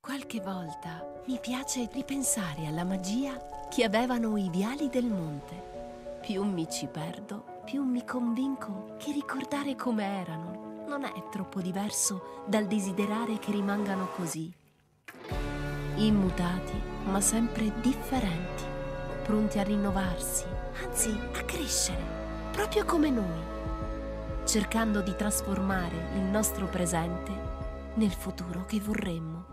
Qualche volta mi piace ripensare alla magia che avevano i viali del monte. Più mi ci perdo, più mi convinco che ricordare come erano non è troppo diverso dal desiderare che rimangano così. Immutati, ma sempre differenti, pronti a rinnovarsi, anzi a crescere, proprio come noi cercando di trasformare il nostro presente nel futuro che vorremmo.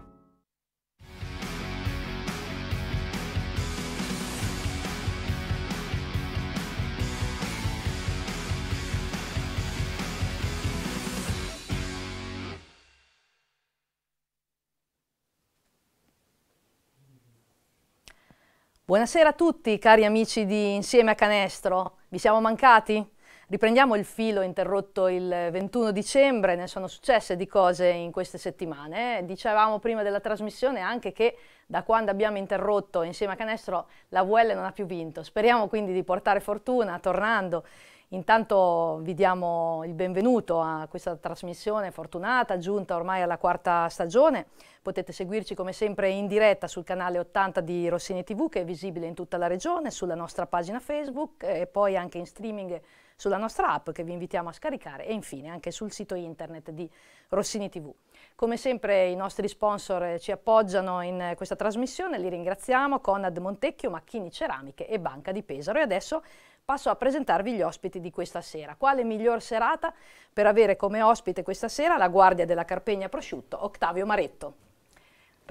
Buonasera a tutti cari amici di Insieme a Canestro, vi siamo mancati? Riprendiamo il filo interrotto il 21 dicembre, ne sono successe di cose in queste settimane. Dicevamo prima della trasmissione anche che da quando abbiamo interrotto insieme a Canestro la VL non ha più vinto. Speriamo quindi di portare fortuna tornando. Intanto vi diamo il benvenuto a questa trasmissione fortunata, giunta ormai alla quarta stagione. Potete seguirci come sempre in diretta sul canale 80 di Rossini TV che è visibile in tutta la regione, sulla nostra pagina Facebook eh, e poi anche in streaming sulla nostra app che vi invitiamo a scaricare e infine anche sul sito internet di Rossini TV. Come sempre i nostri sponsor eh, ci appoggiano in questa trasmissione, li ringraziamo Conad Montecchio, Macchini Ceramiche e Banca di Pesaro e adesso passo a presentarvi gli ospiti di questa sera. Quale miglior serata per avere come ospite questa sera la guardia della Carpegna Prosciutto, Ottavio Maretto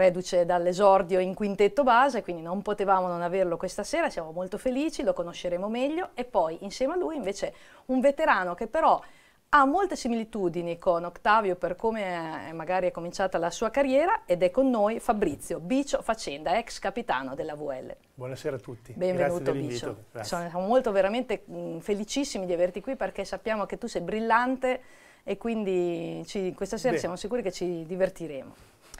reduce dall'esordio in quintetto base, quindi non potevamo non averlo questa sera, siamo molto felici, lo conosceremo meglio e poi insieme a lui invece un veterano che però ha molte similitudini con Octavio per come magari è cominciata la sua carriera ed è con noi Fabrizio Bicio Facenda, ex capitano della VL. Buonasera a tutti. Benvenuto Bicio. Siamo molto veramente mh, mm, felicissimi di averti qui perché sappiamo che tu sei brillante e quindi ci, questa sera Beh. siamo sicuri che ci divertiremo.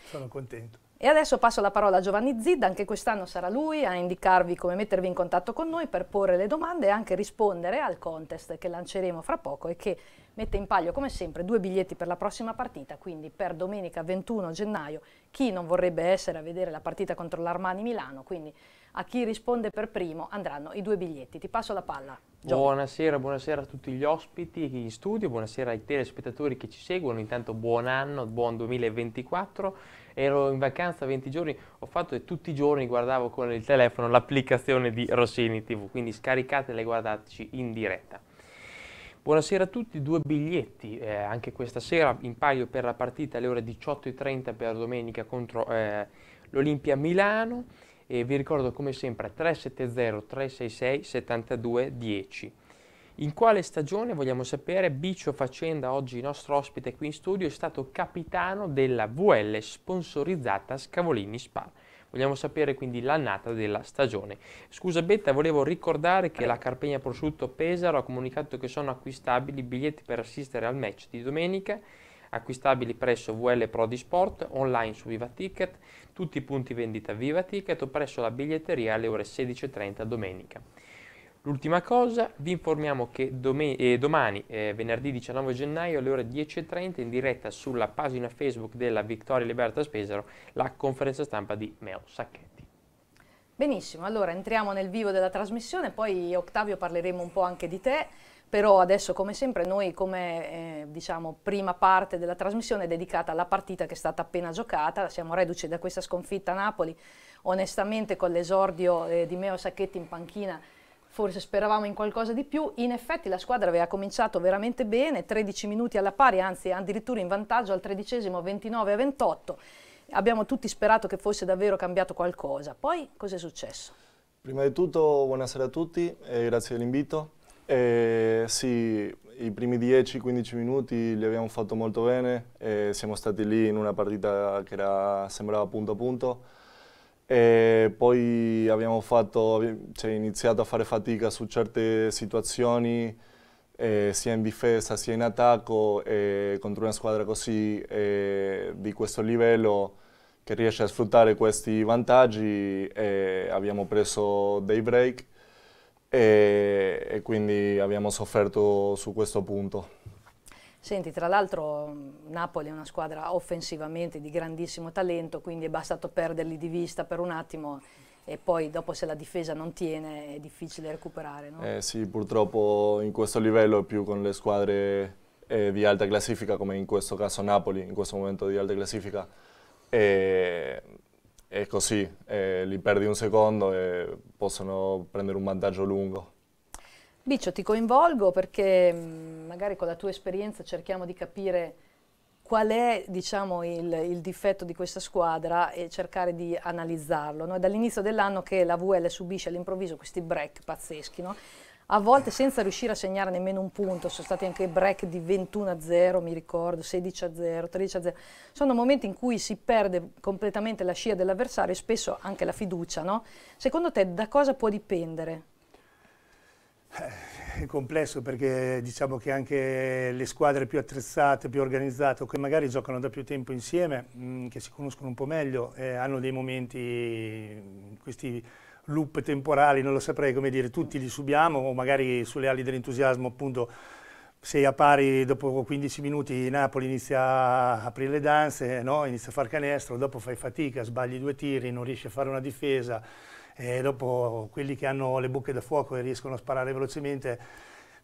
Sono contento. E adesso passo la parola a Giovanni Zidda, anche quest'anno sarà lui a indicarvi come mettervi in contatto con noi per porre le domande e anche rispondere al contest che lanceremo fra poco e che mette in palio come sempre due biglietti per la prossima partita, quindi per domenica 21 gennaio chi non vorrebbe essere a vedere la partita contro l'Armani Milano, quindi a chi risponde per primo andranno i due biglietti. Ti passo la palla. Giovanni. Buonasera, buonasera a tutti gli ospiti in studio, buonasera ai telespettatori che ci seguono, intanto buon anno, buon 2024 ero in vacanza 20 giorni, ho fatto e tutti i giorni guardavo con il telefono l'applicazione di Rossini TV, quindi scaricatela e guardateci in diretta. Buonasera a tutti, due biglietti eh, anche questa sera in palio per la partita alle ore 18.30 per domenica contro eh, l'Olimpia Milano e vi ricordo come sempre 370 366 72 10. In quale stagione, vogliamo sapere, Bicio Facenda, oggi il nostro ospite qui in studio, è stato capitano della VL sponsorizzata Scavolini Spa. Vogliamo sapere quindi l'annata della stagione. Scusa Betta, volevo ricordare che la Carpegna Prosciutto Pesaro ha comunicato che sono acquistabili biglietti per assistere al match di domenica, acquistabili presso VL Pro di Sport, online su Viva Ticket, tutti i punti vendita Viva Ticket o presso la biglietteria alle ore 16.30 domenica. L'ultima cosa, vi informiamo che eh, domani, eh, venerdì 19 gennaio, alle ore 10.30, in diretta sulla pagina Facebook della Vittoria Libertas Spesaro, la conferenza stampa di Meo Sacchetti. Benissimo, allora entriamo nel vivo della trasmissione, poi Ottavio parleremo un po' anche di te, però adesso come sempre noi come eh, diciamo, prima parte della trasmissione è dedicata alla partita che è stata appena giocata, siamo reduci da questa sconfitta a Napoli, onestamente con l'esordio eh, di Meo Sacchetti in panchina forse speravamo in qualcosa di più, in effetti la squadra aveva cominciato veramente bene, 13 minuti alla pari, anzi addirittura in vantaggio al tredicesimo 29 a 28, abbiamo tutti sperato che fosse davvero cambiato qualcosa, poi cos'è successo? Prima di tutto buonasera a tutti e grazie dell'invito. Eh, sì, i primi 10-15 minuti li abbiamo fatto molto bene, eh, siamo stati lì in una partita che era, sembrava punto a punto, e poi abbiamo fatto, cioè, iniziato a fare fatica su certe situazioni, eh, sia in difesa sia in attacco, eh, contro una squadra così eh, di questo livello che riesce a sfruttare questi vantaggi. Eh, abbiamo preso dei break e, e quindi abbiamo sofferto su questo punto. Senti, tra l'altro mm, Napoli è una squadra offensivamente di grandissimo talento, quindi è bastato perderli di vista per un attimo e poi dopo se la difesa non tiene è difficile recuperare. No? Eh sì, purtroppo in questo livello più con le squadre eh, di alta classifica, come in questo caso Napoli, in questo momento di alta classifica, eh, è così, eh, li perdi un secondo e possono prendere un vantaggio lungo. Biccio, ti coinvolgo perché mm, magari con la tua esperienza cerchiamo di capire qual è diciamo, il, il, difetto di questa squadra e cercare di analizzarlo. No? È dall'inizio dell'anno che la VL subisce all'improvviso questi break pazzeschi, no? a volte senza riuscire a segnare nemmeno un punto, sono stati anche break di 21-0, mi ricordo, 16-0, 13-0, sono momenti in cui si perde completamente la scia dell'avversario e spesso anche la fiducia. No? Secondo te da cosa può dipendere eh, è complesso perché diciamo che anche le squadre più attrezzate, più organizzate, che magari giocano da più tempo insieme, mm, che si conoscono un po' meglio, eh, hanno dei momenti, mm, questi loop temporali, non lo saprei come dire, tutti li subiamo o magari sulle ali dell'entusiasmo appunto sei a pari dopo 15 minuti Napoli inizia a aprire le danze, no? inizia a far canestro, dopo fai fatica, sbagli due tiri, non riesci a fare una difesa e dopo quelli che hanno le bocche da fuoco e riescono a sparare velocemente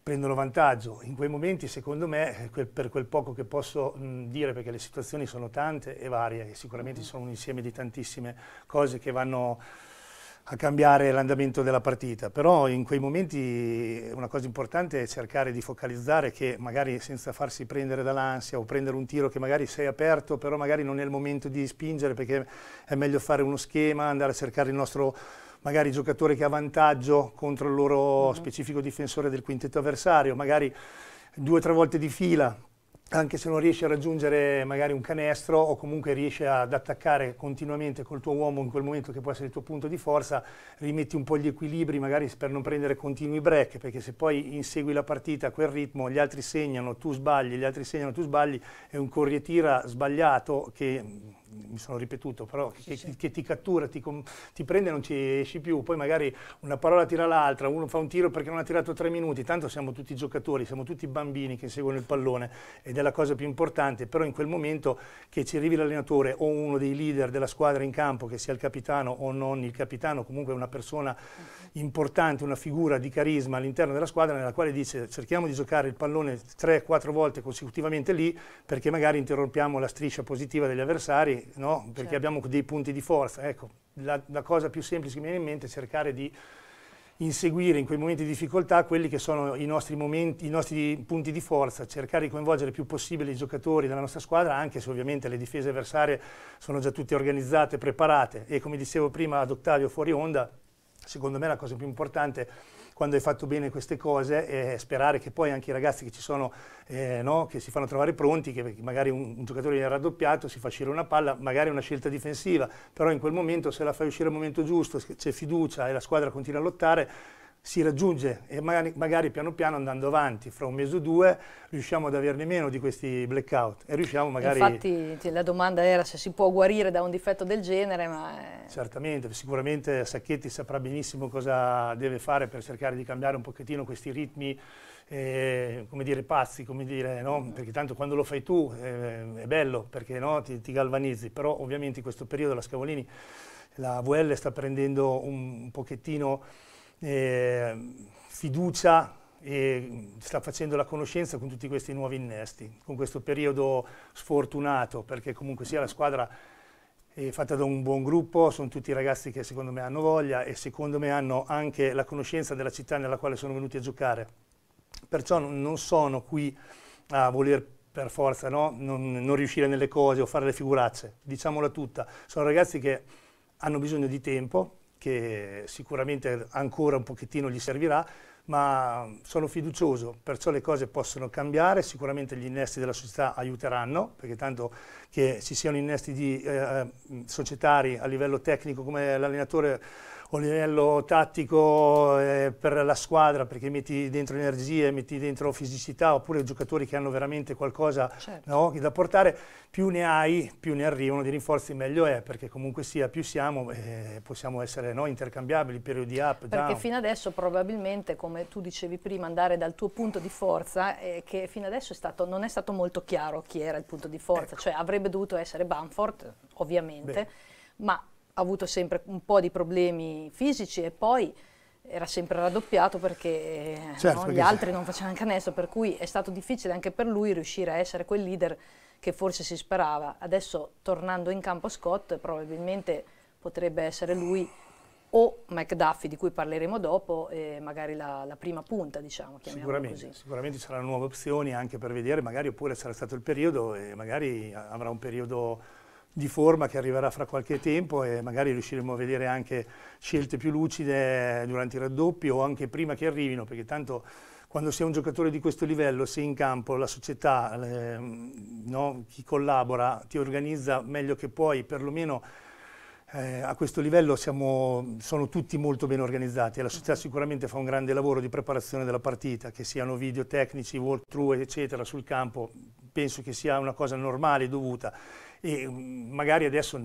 prendono vantaggio. In quei momenti, secondo me, quel, per quel poco che posso mh, dire, perché le situazioni sono tante e varie, e sicuramente mm-hmm. sono un insieme di tantissime cose che vanno a cambiare l'andamento della partita, però in quei momenti una cosa importante è cercare di focalizzare che magari senza farsi prendere dall'ansia o prendere un tiro che magari sei aperto, però magari non è il momento di spingere perché è meglio fare uno schema, andare a cercare il nostro magari giocatore che ha vantaggio contro il loro mm -hmm. specifico difensore del quintetto avversario, magari due o tre volte di fila, anche se non riesci a raggiungere magari un canestro o comunque riesci ad attaccare continuamente col tuo uomo in quel momento che può essere il tuo punto di forza, rimetti un po' gli equilibri magari per non prendere continui break, perché se poi insegui la partita a quel ritmo, gli altri segnano, tu sbagli, gli altri segnano, tu sbagli, è un corri e tira sbagliato che mi sono ripetuto, però che, sì, che ti cattura, ti, ti, prende non ci esci più, poi magari una parola tira l'altra, uno fa un tiro perché non ha tirato tre minuti, tanto siamo tutti giocatori, siamo tutti bambini che seguono il pallone ed è la cosa più importante, però in quel momento che ci arrivi l'allenatore o uno dei leader della squadra in campo, che sia il capitano o non il capitano, comunque una persona mm-hmm. importante, una figura di carisma all'interno della squadra nella quale dice cerchiamo di giocare il pallone 3-4 volte consecutivamente lì perché magari interrompiamo la striscia positiva degli avversari perché, no? perché certo. abbiamo dei punti di forza. Ecco, la, la cosa più semplice che mi viene in mente è cercare di inseguire in quei momenti di difficoltà quelli che sono i nostri, momenti, i nostri, punti di forza, cercare di coinvolgere il più possibile i giocatori della nostra squadra, anche se ovviamente le difese avversarie sono già tutte organizzate, preparate e come dicevo prima ad Ottavio fuori onda, secondo me la cosa più importante è quando hai fatto bene queste cose e sperare che poi anche i ragazzi che ci sono, eh, no, che si fanno trovare pronti, che magari un, un giocatore viene raddoppiato, si fa uscire una palla, magari una scelta difensiva, però in quel momento se la fai uscire al momento giusto, c'è fiducia e la squadra continua a lottare, si raggiunge e magari, magari, piano piano andando avanti, fra un mese o due riusciamo ad averne meno di questi blackout e riusciamo magari... Infatti la domanda era se si può guarire da un difetto del genere, ma... Certamente, sicuramente Sacchetti saprà benissimo cosa deve fare per cercare di cambiare un pochettino questi ritmi, eh, come dire, pazzi, come dire, no? Mm-hmm. perché tanto quando lo fai tu eh, è bello, perché no? ti, ti galvanizzi, però ovviamente in questo periodo la Scavolini, la VL sta prendendo un pochettino eh, fiducia e sta facendo la conoscenza con tutti questi nuovi innesti, con questo periodo sfortunato, perché comunque sia la squadra è fatta da un buon gruppo, sono tutti ragazzi che secondo me hanno voglia e secondo me hanno anche la conoscenza della città nella quale sono venuti a giocare. Perciò non sono qui a voler per forza no? non, non riuscire nelle cose o fare le figuracce, diciamola tutta. Sono ragazzi che hanno bisogno di tempo, che sicuramente ancora un pochettino gli servirà, ma sono fiducioso, perciò le cose possono cambiare, sicuramente gli innesti della società aiuteranno, perché tanto che ci siano innesti di, eh, eh societari a livello tecnico come l'allenatore o livello tattico eh, per la squadra perché metti dentro energie, metti dentro fisicità oppure giocatori che hanno veramente qualcosa certo. no, da portare, più ne hai, più ne arrivano di rinforzi meglio è perché comunque sia più siamo eh, possiamo essere no, intercambiabili, periodi up, perché down. Perché fino adesso probabilmente come tu dicevi prima andare dal tuo punto di forza eh, che fino adesso è stato, non è stato molto chiaro chi era il punto di forza, ecco. cioè avrebbe dovuto essere Bamford, ovviamente, Beh. ma ha avuto sempre un po' di problemi fisici e poi era sempre raddoppiato perché eh, certo, no, gli perché altri non facevano canestro, per cui è stato difficile anche per lui riuscire a essere quel leader che forse si sperava. Adesso tornando in campo Scott probabilmente potrebbe essere lui o McDuffie di cui parleremo dopo e magari la, la prima punta diciamo sicuramente, sicuramente, saranno nuove opzioni anche per vedere magari oppure sarà stato il periodo e magari avrà un periodo di forma che arriverà fra qualche tempo e magari riusciremo a vedere anche scelte più lucide durante i raddoppi o anche prima che arrivino, perché tanto quando sei un giocatore di questo livello, sei in campo, la società, eh, no, chi collabora, ti organizza meglio che puoi, perlomeno eh, a questo livello siamo, sono tutti molto ben organizzati e la società sicuramente fa un grande lavoro di preparazione della partita, che siano video tecnici, walkthrough eccetera sul campo, penso che sia una cosa normale e dovuta e mm, magari adesso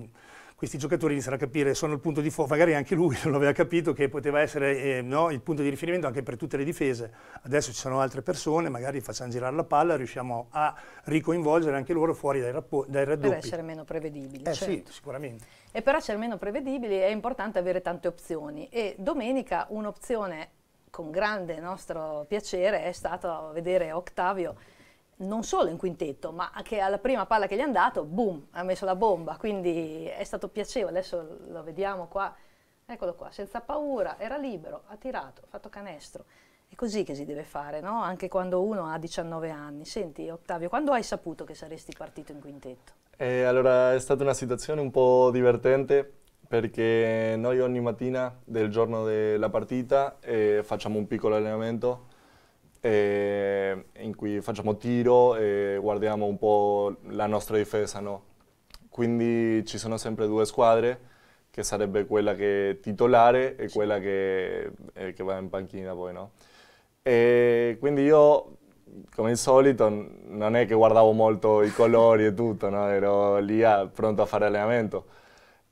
questi giocatori iniziano a capire, sono il punto di fuoco, magari anche lui non aveva capito che poteva essere eh, no, il punto di riferimento anche per tutte le difese. Adesso ci sono altre persone, magari facciamo girare la palla, riusciamo a ricoinvolgere anche loro fuori dai, dai raddoppi. Per essere meno prevedibili. Eh certo. sì, sicuramente. E per essere meno prevedibili è importante avere tante opzioni e domenica un'opzione con grande nostro piacere è stata vedere Octavio non solo in quintetto, ma anche alla prima palla che gli è andato, boom, ha messo la bomba, quindi è stato piacevole, adesso lo vediamo qua, eccolo qua, senza paura, era libero, ha tirato, ha fatto canestro. È così che si deve fare, no? anche quando uno ha 19 anni. Senti, Ottavio, quando hai saputo che saresti partito in quintetto? Eh, allora, è stata una situazione un po' divertente perché noi ogni mattina del giorno della partita eh, facciamo un piccolo allenamento eh, in cui facciamo tiro e guardiamo un po' la nostra difesa. No? Quindi ci sono sempre due squadre, che sarebbe quella che è titolare e quella che, eh, che va in panchina poi. No? E quindi io come al solito non è che guardavo molto i colori e tutto, no? ero lì a, pronto a fare allenamento.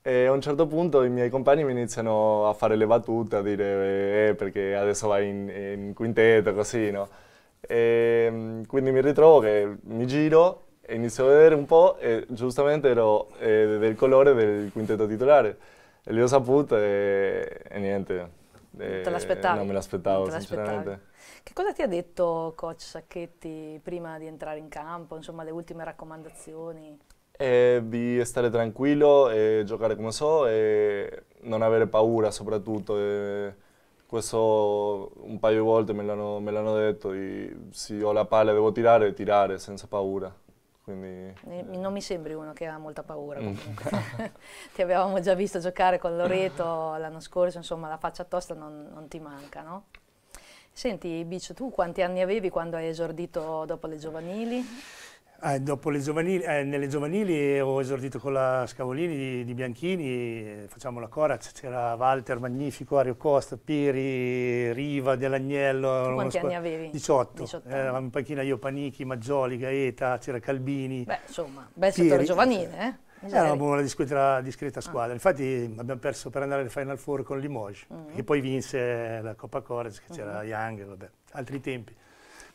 E a un certo punto i miei compagni mi iniziano a fare le battute, a dire eh, eh perché adesso vai in, in quintetto, così, no? E, mm, quindi mi ritrovo che mi giro e inizio a vedere un po' e giustamente ero eh, del colore del quintetto titolare. E ho saputo e, e niente. te eh, l'aspettavi? Non me l'aspettavo, non sinceramente. Che cosa ti ha detto coach Sacchetti prima di entrare in campo, insomma le ultime raccomandazioni? e di stare tranquillo e giocare come so e non avere paura soprattutto. E questo un paio di volte me l'hanno, detto, se ho la palla devo tirare, tirare senza paura. Quindi, non mi sembri uno che ha molta paura mm. comunque. ti avevamo già visto giocare con Loreto l'anno scorso, insomma la faccia tosta non, non ti manca, no? Senti Bicio, tu quanti anni avevi quando hai esordito dopo le giovanili? Eh, giovanili, eh, nelle giovanili ho esordito con la Scavolini di, di Bianchini, eh, facciamo la Coraz, c'era Walter Magnifico, Ario Costa, Piri, Riva, Dell'Agnello. Quanti anni avevi? 18. 18 Eravamo eh, in panchina io, Panichi, Maggioli, Gaeta, c'era Calbini. Beh, insomma, bel Piri. settore giovanile, eh? eh? Era una discreta, discreta ah. squadra, ah. infatti abbiamo perso per andare al Final Four con Limoges, mm -hmm. che poi vinse la Coppa Coraz, che c'era mm -hmm. Young, vabbè, altri tempi.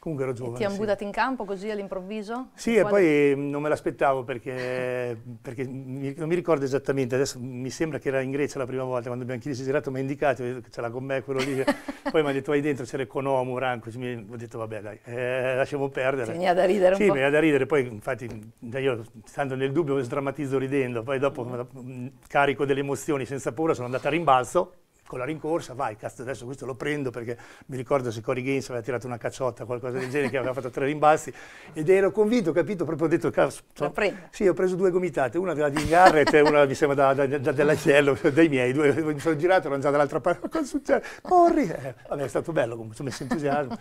Comunque ero giovane. E ti hanno sì. buttato in campo così all'improvviso? Sì, e quale... poi eh, non me l'aspettavo perché, perché mi, non mi ricordo esattamente, adesso mi sembra che era in Grecia la prima volta, quando Bianchini si è girato mi ha indicato, che ce l'ha con me quello lì, poi mi ha detto vai dentro, c'era Economo, Ranco, mi, ho detto vabbè dai, eh, lasciamo perdere. Mi ha da ridere sì, mi ha da ridere, poi infatti io stando nel dubbio sdrammatizzo ridendo, poi dopo mm. Mm, carico delle emozioni senza paura sono andata a rimbalzo con la rincorsa, vai, cazzo adesso questo lo prendo perché mi ricordo se Cory Gaines aveva tirato una cacciotta, o qualcosa del genere, che aveva fatto tre rimbasti ed ero convinto, capito, proprio ho detto, cazzo, sì, ho preso due gomitate, una della Dean Garrett e una mi sembra da, da, da dell'acello, dei miei, due, mi sono girato, erano già dall'altra parte, cosa succede? Corri! Eh, vabbè, è stato bello, comunque, sono messo entusiasmo.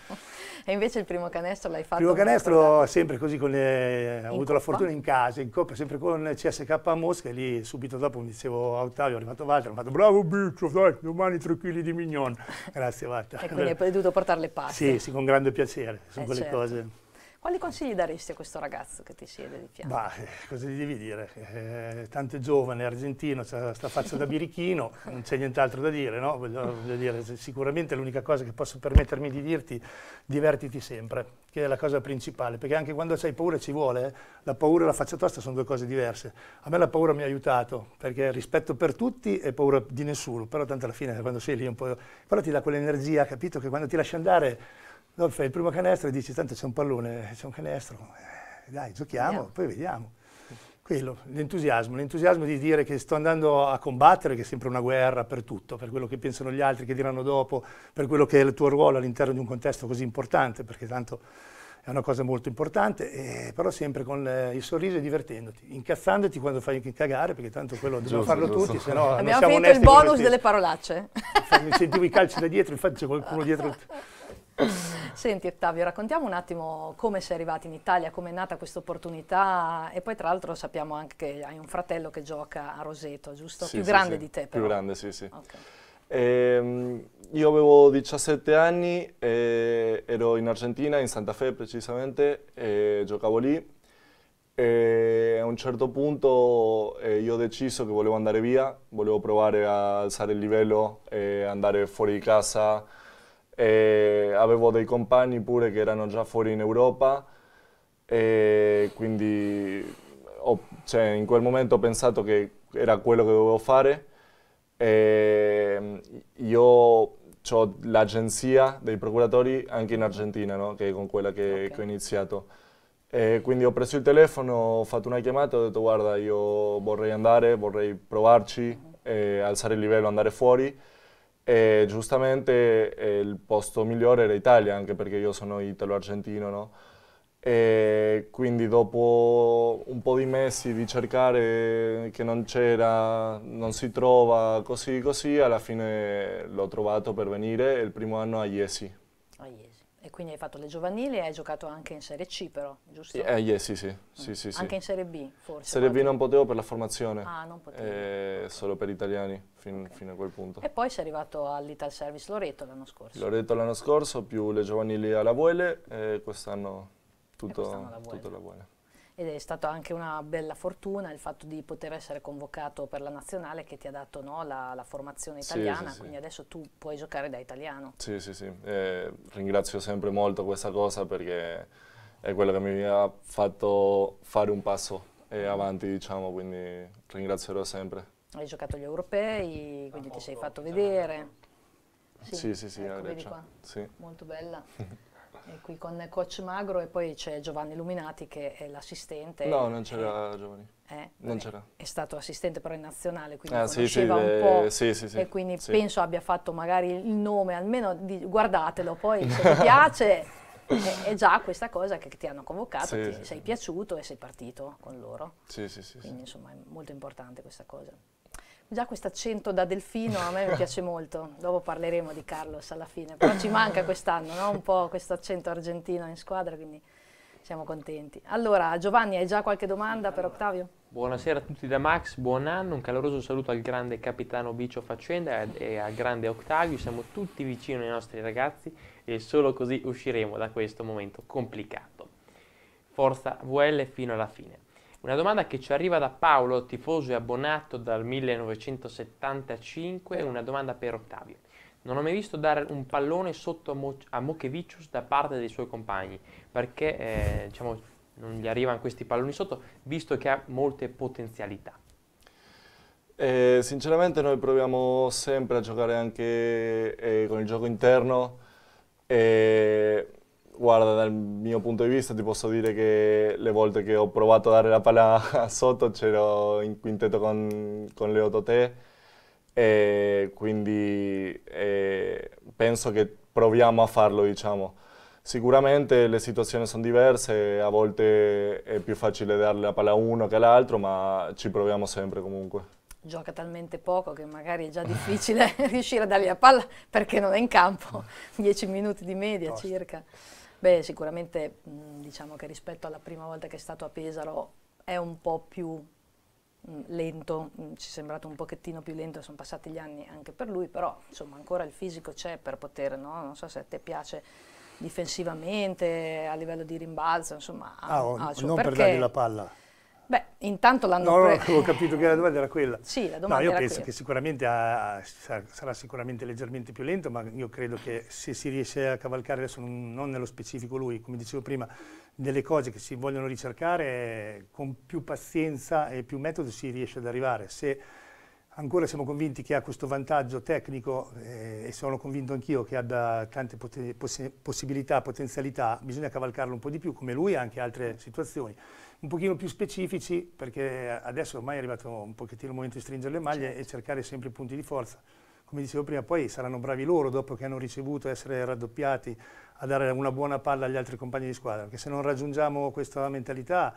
E invece il primo canestro l'hai fatto? Il primo canestro sempre così, le, ho avuto Coppa? la fortuna in casa, in coppa, sempre con CSK Mosca e lì subito dopo mi dicevo a Ottavio, è arrivato Walter, mi ha fatto bravo biccio, dai, domani tranquilli di mignon. Grazie Walter. e quindi hai potuto portare le paste. Sì, sì, con grande piacere, sono eh, quelle certo. cose. Quali consigli daresti a questo ragazzo che ti siede di fianco? Bah, eh, cosa gli devi dire? Eh, tanto è giovane, argentino, c'ha sta faccia da birichino, non c'è nient'altro da dire, no? Voglio, voglio dire, sicuramente l'unica cosa che posso permettermi di dirti, divertiti sempre, che è la cosa principale, perché anche quando hai paura ci vuole, eh? la paura e la faccia tosta sono due cose diverse. A me la paura mi ha aiutato, perché rispetto per tutti e paura di nessuno, però tanto alla fine quando sei lì un po'... però ti dà quell'energia, capito? Che quando ti lasci andare No, fai il primo canestro e dici tanto c'è un pallone, c'è un canestro, eh, dai giochiamo, vediamo. poi vediamo. Quello, l'entusiasmo, l'entusiasmo di dire che sto andando a combattere, che è sempre una guerra per tutto, per quello che pensano gli altri, che diranno dopo, per quello che è il tuo ruolo all'interno di un contesto così importante, perché tanto è una cosa molto importante, e però sempre con eh, il sorriso e divertendoti, incazzandoti quando fai cagare, perché tanto quello dobbiamo farlo giusto. tutti, se no Abbiamo non siamo finito il bonus delle parolacce. Mi sentivo i calci da dietro, infatti c'è qualcuno dietro... Senti Ottavio, raccontiamo un attimo come sei arrivato in Italia, come è nata questa opportunità e poi tra l'altro sappiamo anche che hai un fratello che gioca a Roseto, giusto? Sì, più sì, grande sì. di te però. Più grande, sì, sì. Okay. Ehm, io avevo 17 anni, eh, ero in Argentina, in Santa Fe precisamente, e giocavo lì e a un certo punto eh, io ho deciso che volevo andare via, volevo provare a alzare il livello, andare fuori di casa, e avevo dei compagni pure che erano già fuori in Europa e quindi ho, cioè, in quel momento ho pensato che era quello che dovevo fare. E mm, io ho l'agenzia dei procuratori anche in Argentina, no? che è con quella che, okay. che ho iniziato. E quindi ho preso il telefono, ho fatto una chiamata e ho detto guarda io vorrei andare, vorrei provarci, mm -hmm. alzare il livello, andare fuori e giustamente eh, il posto migliore era Italia, anche perché io sono italo-argentino, no? E quindi dopo un po' di mesi di cercare che non c'era, non si trova, così così, alla fine l'ho trovato per venire il primo anno a Iesi. A Iesi. E quindi hai fatto le giovanili e hai giocato anche in Serie C però, giusto? Eh, Iesi sì, sì, mm. sì, sì, Anche in Serie B forse? Serie B non potevo per la formazione. Ah, non potevo. Eh, solo per italiani fin, okay. fino a quel punto. E poi sei arrivato all'Ital Service Loreto l'anno scorso. Loreto l'anno scorso, più le giovanili alla Vuele e quest'anno tutto, e tutto la Vuele. Ed è stata anche una bella fortuna il fatto di poter essere convocato per la nazionale che ti ha dato no, la, la, formazione italiana, sì, sì, quindi sì. adesso tu puoi giocare da italiano. Sì, sì, sì. Eh, ringrazio sempre molto questa cosa perché è quello che mi ha fatto fare un passo avanti, diciamo, quindi ringrazierò sempre. Hai giocato gli europei, ah, quindi ti sei fatto certo. vedere. Sì, sì, sì, sì ecco, vedi cioè, qua. Sì. Molto bella. e qui con Coach Magro e poi c'è Giovanni Illuminati che è l'assistente. No, non c'era Giovanni. Eh, non c'era. È stato assistente però in nazionale, quindi ah, sì, sì, un eh, po'. Sì, sì, sì. E quindi penso abbia fatto magari il nome, almeno di, guardatelo, poi se ti piace è, è, già questa cosa che ti hanno convocato, ti sei piaciuto e sei partito con loro. Sì, sì, sì. Quindi insomma è molto importante questa cosa. Già questo accento da delfino a me piace molto, dopo parleremo di Carlos alla fine, però ci manca quest'anno no? un po' questo accento argentino in squadra, quindi siamo contenti. Allora Giovanni, hai già qualche domanda allora. per Octavio? Buonasera a tutti da Max, buon anno, un caloroso saluto al grande capitano Bicio Faccenda e al grande Octavio, siamo tutti vicini ai nostri ragazzi e solo così usciremo da questo momento complicato. Forza VL fino alla fine. Una domanda che ci arriva da Paolo, tifoso e abbonato dal 1975, una domanda per Ottavio. Non ho mai visto dare un pallone sotto a, Mo- a Mokevicius da parte dei suoi compagni, perché eh, diciamo, non gli arrivano questi palloni sotto, visto che ha molte potenzialità. Eh, sinceramente noi proviamo sempre a giocare anche eh, con il gioco interno. Eh, Guarda, dal mio punto di vista ti posso dire che le volte che ho provato a dare la palla a Soto c'ero in quintetto con, con Leo Totè e quindi eh, penso che proviamo a farlo, diciamo. Sicuramente le situazioni sono diverse, a volte è più facile darle la palla a uno che all'altro, ma ci proviamo sempre comunque gioca talmente poco che magari è già difficile riuscire a dargli la palla perché non è in campo, 10 minuti di media Tosta. circa. Beh, sicuramente diciamo che rispetto alla prima volta che è stato a Pesaro è un po' più lento, ci è sembrato un pochettino più lento, sono passati gli anni anche per lui, però insomma ancora il fisico c'è per poter, no? non so se a te piace difensivamente, a livello di rimbalzo, insomma... Ah, oh, ha, non perché, per dargli la palla. Beh, intanto l'hanno No, no, avevo capito che la domanda era quella. Sì, la domanda No, io penso quella. che sicuramente ha, sarà sicuramente leggermente più lento, ma io credo che se si riesce a cavalcare, adesso non nello specifico lui, come dicevo prima, delle cose che si vogliono ricercare, con più pazienza e più metodo si riesce ad arrivare. Se ancora siamo convinti che ha questo vantaggio tecnico eh, e sono convinto anch'io che abbia tante poten possi possibilità, potenzialità, bisogna cavalcarlo un po' di più, come lui e anche altre situazioni un pochino più specifici, perché adesso ormai è arrivato un pochettino il momento di stringere le maglie certo. e cercare sempre i punti di forza. Come dicevo prima, poi saranno bravi loro, dopo che hanno ricevuto, essere raddoppiati, a dare una buona palla agli altri compagni di squadra, perché se non raggiungiamo questa mentalità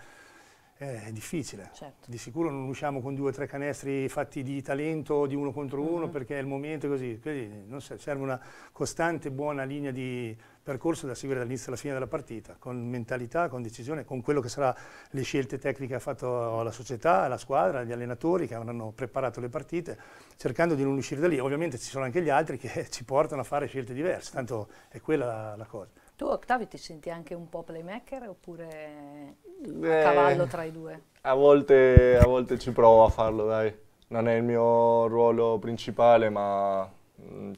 eh, è difficile. Certo. Di sicuro non usciamo con due o tre canestri fatti di talento, di uno contro mm -hmm. uno, mm-hmm. perché è il momento così. Quindi serve una costante buona linea di percorso da seguire dall'inizio alla fine della partita, con mentalità, con decisione, con quello che sarà le scelte tecniche che ha fatto la società, la squadra, gli allenatori che avranno preparato le partite, cercando di non uscire da lì. Ovviamente ci sono anche gli altri che ci portano a fare scelte diverse, tanto è quella la, la cosa. Tu Octavio, ti senti anche un po' playmaker oppure a eh, cavallo tra i due? A volte, a volte ci provo a farlo, dai. Non è il mio ruolo principale, ma mh, mm,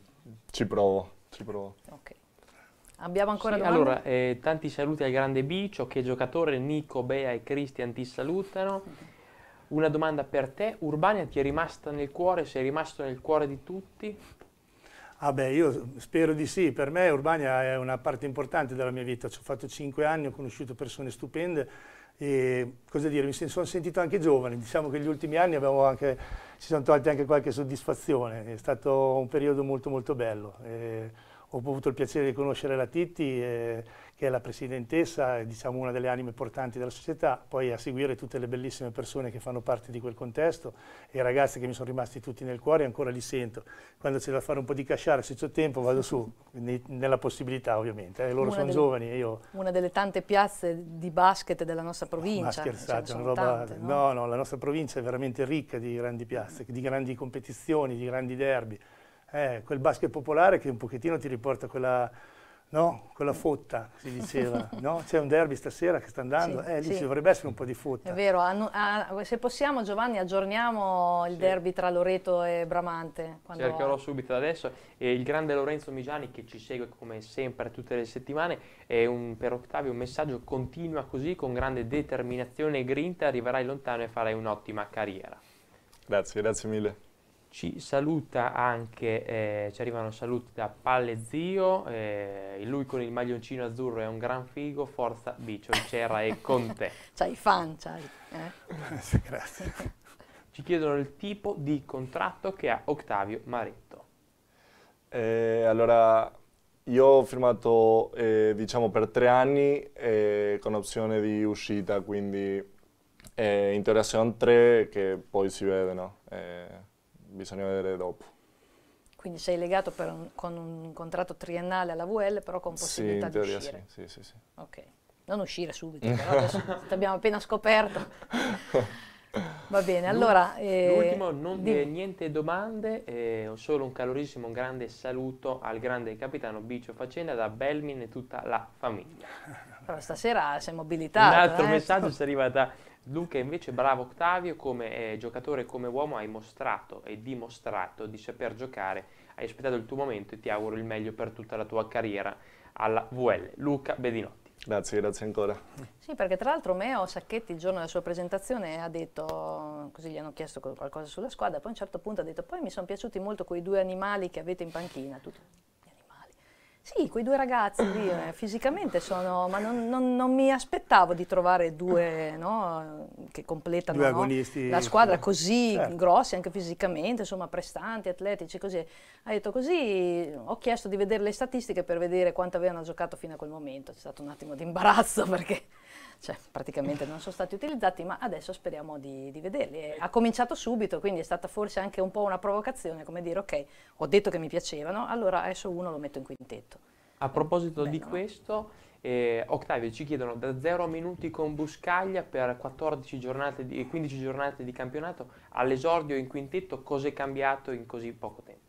ci provo, ci provo. Okay. Abbiamo ancora sì, domande? Allora, eh, tanti saluti al grande Bicio, che giocatore Nico, Bea e Cristian ti salutano. Una domanda per te, Urbania ti è rimasta nel cuore, sei rimasto nel cuore di tutti? Ah beh, io spero di sì, per me Urbania è una parte importante della mia vita, ci ho fatto cinque anni, ho conosciuto persone stupende e cosa dire, mi sono sentito anche giovane, diciamo che negli ultimi anni anche, ci siamo tolti anche qualche soddisfazione, è stato un periodo molto molto bello. E eh, ho avuto il piacere di conoscere la Titti, eh, che è la presidentessa, diciamo una delle anime portanti della società, poi a seguire tutte le bellissime persone che fanno parte di quel contesto e i ragazzi che mi sono rimasti tutti nel cuore, ancora li sento. Quando c'è da fare un po' di casciare, se c'è tempo vado su, nella possibilità ovviamente, eh. loro sono giovani e io... Una delle tante piazze di basket della nostra provincia. Ma scherzate, una roba... Tante, no? no, no, la nostra provincia è veramente ricca di grandi piazze, di grandi competizioni, di grandi derby eh, quel basket popolare che un pochettino ti riporta quella, no? quella fotta, si diceva, no? c'è un derby stasera che sta andando, sì, eh, lì sì. ci dovrebbe essere un po' di fotta. È vero, a, a, ah, se possiamo Giovanni aggiorniamo il sì. derby tra Loreto e Bramante. Quando... Cercherò subito adesso, e il grande Lorenzo Migiani che ci segue come sempre tutte le settimane, è un, per Ottavio un messaggio continua così, con grande determinazione e grinta, arriverai lontano e farai un'ottima carriera. Grazie, grazie mille ci saluta anche, eh, ci arrivano saluti da Palle Zio, eh, lui con il maglioncino azzurro è un gran figo, forza Bicio, Cera e con te. c'hai fan, c'hai. Eh? Grazie. Ci chiedono il tipo di contratto che ha Octavio Maretto. Eh, allora, io ho firmato eh, diciamo per tre anni eh, con opzione di uscita, quindi in teoria sono tre che poi si vedono bisogna vedere dopo. Quindi sei legato un, con un contratto triennale alla VL, però con possibilità sì, di uscire. Sì, in teoria sì, sì. Ok. Non uscire subito, però adesso ti abbiamo appena scoperto. Va bene, allora... Eh, L'ultimo, non di... niente domande, eh, solo un calorissimo grande saluto al grande capitano Bicio Facenda da Belmin e tutta la famiglia. Però stasera si è mobilitato. Un altro eh? messaggio ci arriva da Luca invece bravo Octavio come eh, giocatore e come uomo hai mostrato e dimostrato di saper giocare, hai aspettato il tuo momento e ti auguro il meglio per tutta la tua carriera alla VL. Luca Bedinotti. Grazie, grazie ancora. Sì, perché tra l'altro Meo Sacchetti il giorno della sua presentazione ha detto, così gli hanno chiesto qualcosa sulla squadra, poi a un certo punto ha detto, poi mi sono piaciuti molto quei due animali che avete in panchina. Tutto. Sì, quei due ragazzi lì eh, fisicamente sono, ma non, non, non, mi aspettavo di trovare due no, che completano due no, la squadra eh, così certo. grossi anche fisicamente, insomma prestanti, atletici, così. Ha detto così, ho chiesto di vedere le statistiche per vedere quanto avevano giocato fino a quel momento, c'è stato un attimo di imbarazzo perché cioè, praticamente non sono stati utilizzati, ma adesso speriamo di, di vederli. E ha cominciato subito, quindi è stata forse anche un po' una provocazione, come dire, ok, ho detto che mi piacevano, allora adesso uno lo metto in quintetto. A proposito Bello, di questo, eh, Octavio ci chiedono da 0 minuti con Buscaglia per 14 giornate di, 15 giornate di campionato all'esordio in quintetto, cos'è cambiato in così poco tempo?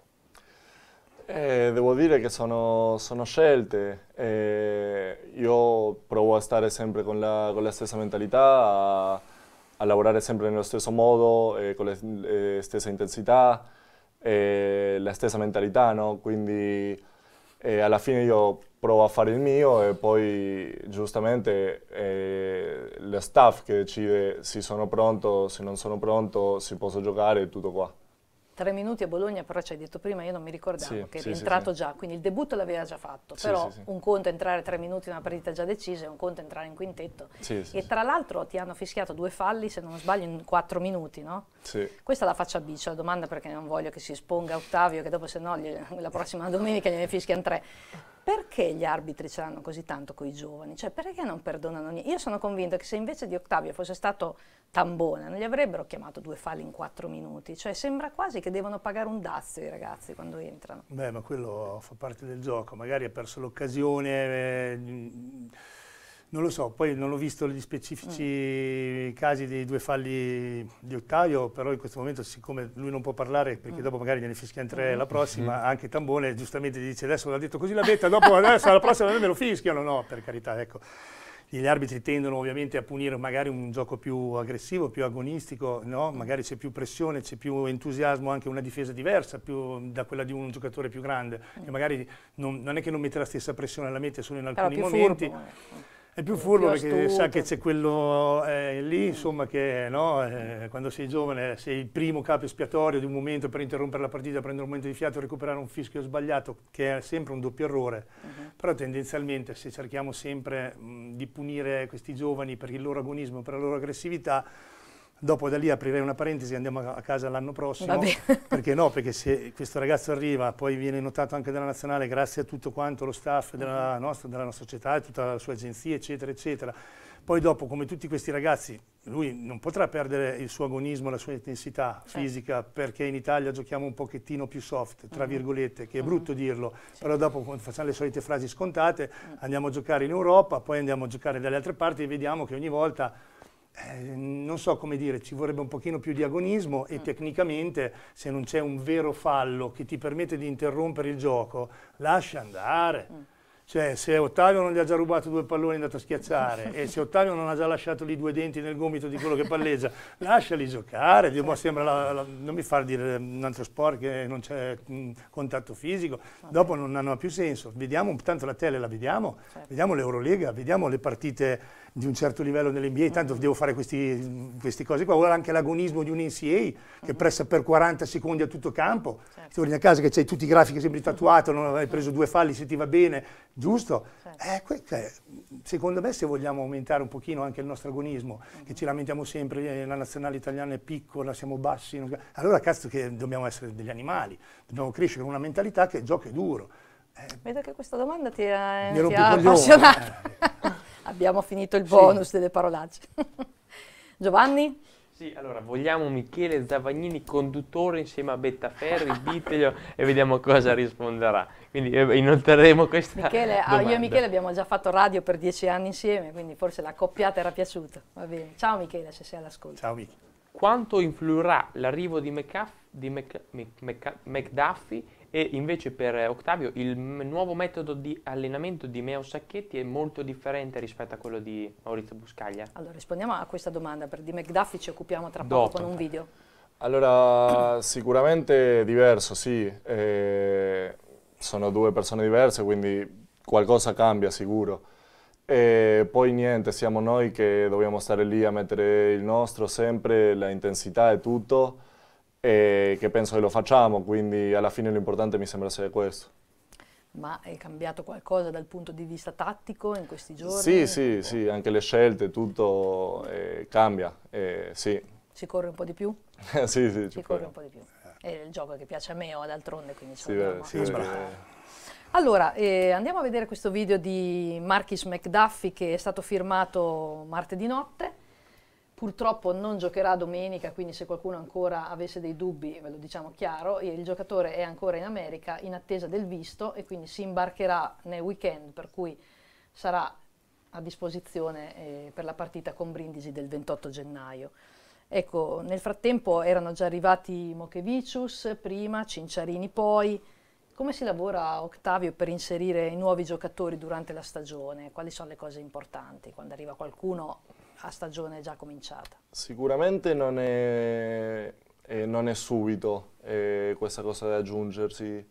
Eh, devo dire che sono, sono scelte. Eh, io provo a stare sempre con la, con la stessa mentalità, a, a, lavorare sempre nello stesso modo, eh, con la stessa intensità, eh, la stessa mentalità, no? Quindi eh, alla fine io provo a fare il mio e poi giustamente eh, lo staff che decide se sono pronto, se non sono pronto, se posso giocare e tutto qua tre minuti a Bologna, però ci hai detto prima, io non mi ricordavo sì, che è sì, entrato sì, già, quindi il debutto l'aveva già fatto, però un conto entrare tre minuti in una partita già decisa e un conto entrare in quintetto. Sì, e tra l'altro ti hanno fischiato due falli, se non sbaglio, in quattro minuti, no? Sì. Questa la faccio a Bicio, la domanda perché non voglio che si esponga Ottavio, che dopo se no gli, la prossima domenica gliene fischiano tre perché gli arbitri ce l'hanno così tanto con i giovani? Cioè, perché non perdonano niente? Io sono convinta che se invece di Ottavio fosse stato Tambone, non gli avrebbero chiamato due falli in quattro minuti. Cioè, sembra quasi che devono pagare un dazio i ragazzi quando entrano. Beh, ma quello fa parte del gioco. Magari ha perso l'occasione... Eh, non lo so, poi non ho visto gli specifici mm. casi dei due falli di Ottavio, però in questo momento siccome lui non può parlare perché mm. dopo magari viene fischiano tre mm. la prossima, mm. anche Tambone giustamente dice adesso l'ha detto così la betta, dopo adesso alla prossima me lo fischiano, no, per carità, ecco. Gli arbitri tendono ovviamente a punire magari un gioco più aggressivo, più agonistico, no? magari c'è più pressione, c'è più entusiasmo, anche una difesa diversa da quella di un giocatore più grande, che mm. magari non, non, è che non mette la stessa pressione, la mette solo in alcuni momenti. Furbo. Ecco. È più furbo più perché sa che c'è quello eh, lì, insomma, che no, eh, quando sei giovane sei il primo capo espiatorio di un momento per interrompere la partita, prendere un momento di fiato, recuperare un fischio sbagliato, che è sempre un doppio errore. Uh-huh. Però tendenzialmente se cerchiamo sempre mh, di punire questi giovani per il loro agonismo, per la loro aggressività, Dopo da lì aprirei una parentesi, andiamo a casa l'anno prossimo. Vabbè. Perché no? Perché se questo ragazzo arriva, poi viene notato anche dalla nazionale, grazie a tutto quanto lo staff della mm-hmm. nostra, della nostra società e tutta la sua agenzia, eccetera, eccetera. Poi dopo, come tutti questi ragazzi, lui non potrà perdere il suo agonismo, la sua intensità certo. fisica, perché in Italia giochiamo un pochettino più soft, tra mm-hmm. virgolette, che è mm-hmm. brutto dirlo, certo. però dopo facciamo le solite frasi scontate, mm. andiamo a giocare in Europa, poi andiamo a giocare dalle altre parti e vediamo che ogni volta eh, non so come dire, ci vorrebbe un pochino più di agonismo e mm. tecnicamente se non c'è un vero fallo che ti permette di interrompere il gioco, lascia andare. Mm. Cioè, se Ottavio non gli ha già rubato due palloni è andato a schiacciare e se Ottavio non ha già lasciato lì due denti nel gomito di quello che palleggia, lasciali giocare. Dio, certo. la, la, non mi far dire un altro sport che non c'è mm, contatto fisico. Vabbè. Dopo non, non ha più senso. Vediamo, tanto la tele la vediamo, certo. vediamo l'Eurolega, vediamo le partite di un certo livello nell'NBA, mm. tanto devo fare queste cose qua, vuole anche l'agonismo di un NCA che mm-hmm. pressa per 40 secondi a tutto campo, certo. torni a casa che c'hai tutti i grafici sempre tatuato, non hai preso due falli se ti va bene, giusto? Certo. Eh, cioè, secondo me se vogliamo aumentare un pochino anche il nostro agonismo, mm-hmm. che ci lamentiamo sempre, eh, la nazionale italiana è piccola, siamo bassi, non... allora cazzo che dobbiamo essere degli animali, dobbiamo crescere con una mentalità che il gioco è duro. Eh, Vedo che questa domanda ti ha, ti appassionato. Eh. Abbiamo finito il bonus sì. delle parolacce. Giovanni? Sì, allora vogliamo Michele Zavagnini conduttore insieme a Bettaferri, diteglielo e vediamo cosa risponderà. Quindi eh, inoltreremo questa Michele, domanda. Ah, io e Michele abbiamo già fatto radio per dieci anni insieme, quindi forse la coppiata era piaciuta. Va bene. Ciao Michele, se sei all'ascolto. Ciao Michele. Quanto influirà l'arrivo di, McCaff, di Mc, Mc, Mc, McDuffie e invece per eh, Octavio il nuovo metodo di allenamento di Meo Sacchetti è molto differente rispetto a quello di Maurizio Buscaglia? Allora rispondiamo a questa domanda, per di McDuffie ci occupiamo tra poco Dopo. con un video. Allora sicuramente diverso, sì, eh, sono due persone diverse quindi qualcosa cambia sicuro. E poi niente, siamo noi che dobbiamo stare lì a mettere il nostro sempre, la intensità e tutto e che penso che lo facciamo, quindi alla fine l'importante mi sembra essere questo. Ma è cambiato qualcosa dal punto di vista tattico in questi giorni? Sì, sì, sì, anche le scelte, tutto eh, cambia, eh, sì. Si corre un po' di più? sì, sì, si corre un po' di più. È il gioco che piace a me o d'altronde, quindi ci sì, vediamo. Sì, sì, allora, eh, andiamo a vedere questo video di Marcus McDuffie che è stato firmato martedì notte purtroppo non giocherà domenica, quindi se qualcuno ancora avesse dei dubbi, ve lo diciamo chiaro, il giocatore è ancora in America in attesa del visto e quindi si imbarcherà nel weekend, per cui sarà a disposizione eh, per la partita con Brindisi del 28 gennaio. Ecco, nel frattempo erano già arrivati Mochevicius prima, Cinciarini poi. Come si lavora, Octavio, per inserire i nuovi giocatori durante la stagione? Quali sono le cose importanti? Quando arriva qualcuno a stagione già cominciata? Sicuramente non è, eh, non è subito eh, questa cosa da aggiungersi,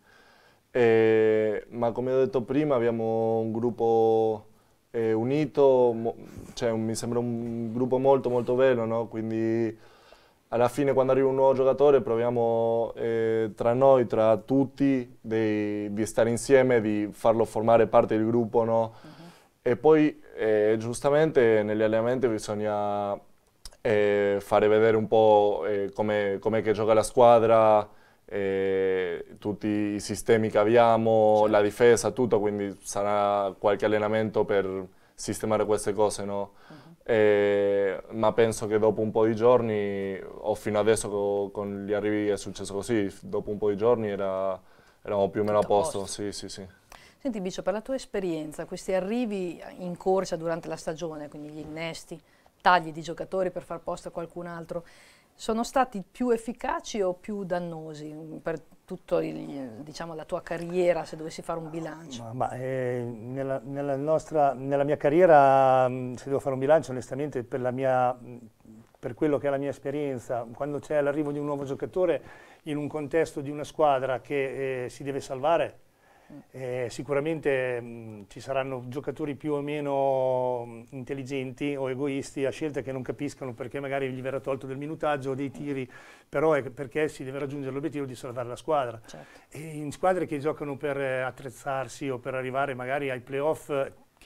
eh, ma come ho detto prima abbiamo un gruppo eh, unito, mo, cioè, mi sembra un gruppo molto molto bello, no? quindi alla fine quando arriva un nuovo giocatore proviamo eh, tra noi, tra tutti, dei, di stare insieme, di farlo formare parte del gruppo, no? Mm. E poi eh, giustamente negli allenamenti bisogna eh, fare vedere un po' eh, come, come gioca la squadra, eh, tutti i sistemi che abbiamo, sì. Certo. la difesa, tutto, quindi sarà qualche allenamento per sistemare queste cose, no? uh mm-hmm. eh, -huh. ma penso che dopo un po' di giorni, o fino adesso co con gli arrivi è successo così, dopo un po' di giorni era, eravamo più o meno a posto, posto. sì, sì, sì. Senti Bicio, per la tua esperienza, questi arrivi in corsa durante la stagione, quindi gli innesti, tagli di giocatori per far posto a qualcun altro, sono stati più efficaci o più dannosi mm, per tutta diciamo, la tua carriera, se dovessi fare un bilancio? Ma, ma, eh, nella, nella, nostra, nella, mia carriera, mm, se devo fare un bilancio, onestamente, per, mia, mm, per quello che è la mia esperienza, quando c'è l'arrivo di un nuovo giocatore in un contesto di una squadra che eh, si deve salvare, eh, sicuramente mh, mm, ci saranno giocatori più o meno mh, mm, intelligenti o egoisti a scelta che non capiscono perché magari gli verrà tolto del minutaggio o dei tiri, però è perché si deve raggiungere l'obiettivo di salvare la squadra. Certo. in squadre che giocano per eh, attrezzarsi o per arrivare magari ai playoff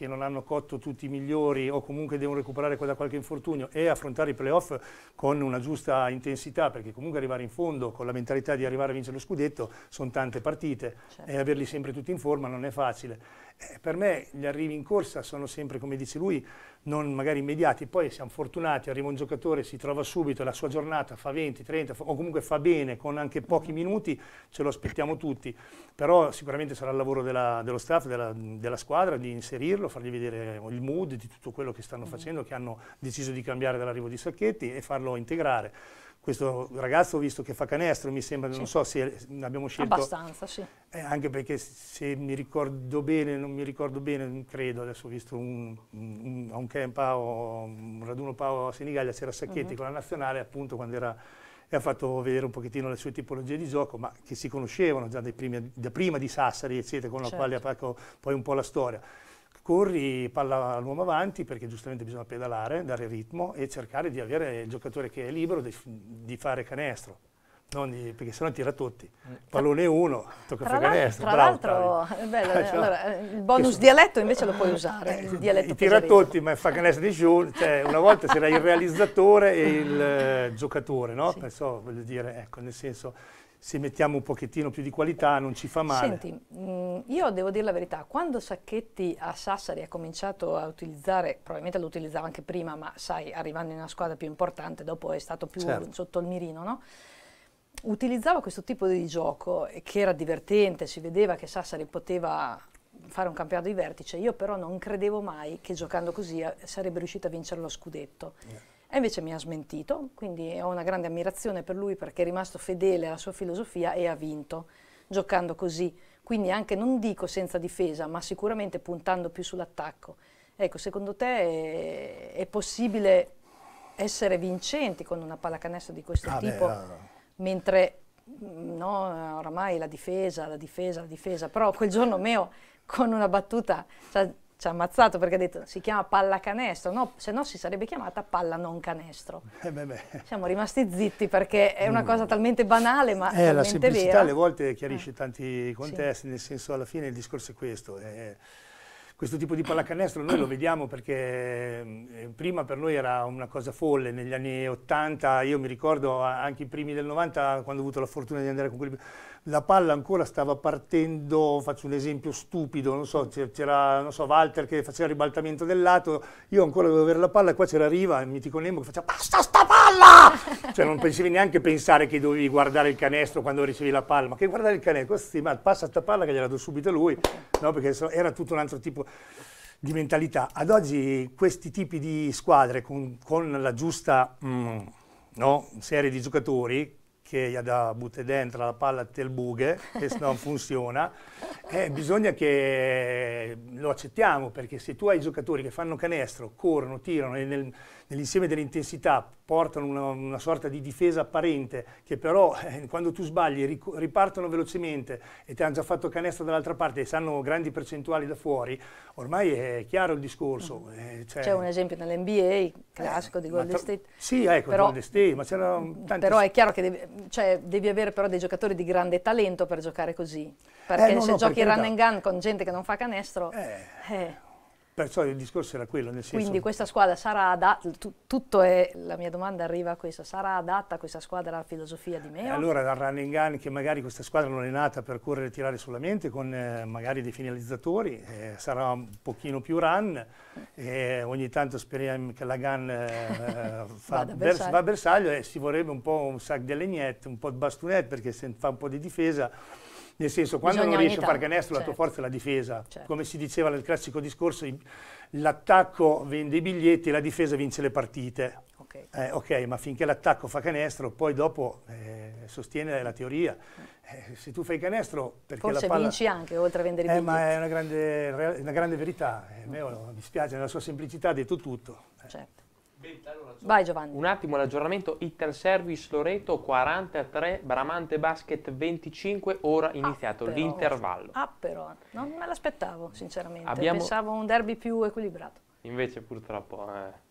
che non hanno cotto tutti i migliori o comunque devono recuperare da qualche infortunio e affrontare i playoff con una giusta intensità, perché comunque arrivare in fondo con la mentalità di arrivare a vincere lo scudetto sono tante partite certo. e averli sempre tutti in forma non è facile. Eh, per me gli arrivi in corsa sono sempre, come dice lui, non magari immediati, poi siamo fortunati, arriva un giocatore, si trova subito, la sua giornata fa 20, 30 o comunque fa bene con anche pochi mm. minuti, ce lo aspettiamo tutti, però sicuramente sarà il lavoro della, dello staff, della, della, squadra di inserirlo, fargli vedere il mood di tutto quello che stanno mm. facendo, che hanno deciso di cambiare dall'arrivo di Sacchetti e farlo integrare questo ragazzo ho visto che fa canestro, mi sembra, sì. non so se abbiamo scelto... Abbastanza, sì. Eh, anche perché se mi ricordo bene, non mi ricordo bene, credo, adesso ho visto un, un, un camp o un raduno Pao a Senigallia, c'era Sacchetti uh mhm. -huh. con la Nazionale, appunto quando era... e ha fatto vedere un pochettino le sue tipologie di gioco, ma che si conoscevano già primi, da prima di Sassari, eccetera, con certo. la quale ha fatto poi un po' la storia corri palla all'uomo avanti perché giustamente bisogna pedalare, dare ritmo e cercare di avere il giocatore che è libero di, di fare canestro. Di, perché sennò tira tutti. Mm. Pallone 1, tocca fare canestro. Tra l'altro, eh, cioè, allora, eh, il bonus dialetto invece lo puoi eh, usare. il dialetto tira pesarino. tutti, ma fa canestro di giù. Cioè, una volta c'era il realizzatore e il giocatore, no? Sì. Pensò, voglio dire, ecco, nel senso se mettiamo un pochettino più di qualità non ci fa male. Senti, mm, io devo dire la verità, quando Sacchetti a Sassari ha cominciato a utilizzare, probabilmente lo utilizzava anche prima, ma sai, arrivando in una squadra più importante, dopo è stato più certo. sotto il mirino, no? Utilizzava questo tipo di gioco eh, che era divertente, si vedeva che Sassari poteva fare un campionato di vertice, io però non credevo mai che giocando così eh, sarebbe riuscito a vincere lo scudetto. Yeah. E invece mi ha smentito, quindi ho una grande ammirazione per lui perché è rimasto fedele alla sua filosofia e ha vinto, giocando così. Quindi anche, non dico senza difesa, ma sicuramente puntando più sull'attacco. Ecco, secondo te è, è, possibile essere vincenti con una pallacanestro di questo ah tipo, beh, ah, ah, mentre mm, no, oramai la difesa, la difesa, la difesa, però quel giorno meo con una battuta, cioè, ci ha ammazzato perché ha detto si chiama pallacanestro, no, se no si sarebbe chiamata palla non canestro. Eh beh beh. Siamo rimasti zitti perché è una mm. cosa talmente banale ma eh, talmente La semplicità alle volte chiarisce eh. tanti contesti, sì. nel senso alla fine il discorso è questo. Eh, questo tipo di pallacanestro noi lo vediamo perché eh, prima per noi era una cosa folle, negli anni 80, io mi ricordo anche i primi del 90 quando ho avuto la fortuna di andare con quelli la palla ancora stava partendo, faccio un esempio stupido, non so, c'era so, Walter che faceva il ribaltamento del lato, io ancora dovevo avere la palla, e qua c'era Riva, il mitico Nemo che faceva basta sta palla! cioè non pensavi neanche pensare che dovevi guardare il canestro quando ricevi la palla, ma che guardare il canestro, sì, ma passa sta palla che gliela do subito lui, no? perché era tutto un altro tipo di mentalità. Ad oggi questi tipi di squadre con, con la giusta mh, mm, no? serie di giocatori che gli ha da buttare dentro la palla del bughe, che se non funziona, eh, bisogna che lo accettiamo, perché se tu hai giocatori che fanno canestro, corrono, tirano e nel, nell'insieme delle intensità portano una, una, sorta di difesa apparente che però eh, quando tu sbagli ripartono velocemente e ti hanno già fatto canestro dall'altra parte e sanno grandi percentuali da fuori, ormai è chiaro il discorso. Mm-hmm. Eh, cioè, C'è un esempio nell'NBA classico eh, di Golden State. Sì, ecco, però, Golden State, ma c'era mm, tanti... Però è chiaro che devi, cioè, devi, avere però dei giocatori di grande talento per giocare così, eh, perché no, se no, giochi per run and gun con gente che non fa canestro... Eh, eh. Perciò il discorso era quello, nel senso... Quindi questa squadra sarà adatta, tutto è, la mia domanda arriva a questa, sarà adatta questa squadra alla filosofia di Meo? Eh, allora dal running gun che magari questa squadra non è nata per correre e tirare solamente con eh, magari dei finalizzatori, eh, sarà un pochino più run, eh, ogni tanto speriamo che la gun eh, fa bersaglio. va, bersaglio. e si vorrebbe un po' un sac de legnette, un po' di bastonette perché se fa un po' di difesa nel senso, quando Bisogna non riesci a fare canestro, certo. la tua certo. forza è la difesa. Certo. Come si diceva nel classico discorso, l'attacco vende i biglietti e la difesa vince le partite. Okay. Eh, ok, ma finché l'attacco fa canestro, poi dopo eh, sostiene la teoria. Eh, se tu fai canestro, perché Forse la palla... vinci anche, oltre a vendere i biglietti. Eh, ma è una grande, una grande verità. Eh, mi spiace, nella sua semplicità ha detto tutto. Eh. Certo. Vai Giovanni. Un attimo l'aggiornamento Ital Service Loreto 43, Bramante Basket 25, ora iniziato ah, l'intervallo. Ah però, non me l'aspettavo sinceramente, Abbiamo... pensavo un derby più equilibrato. Invece purtroppo... Eh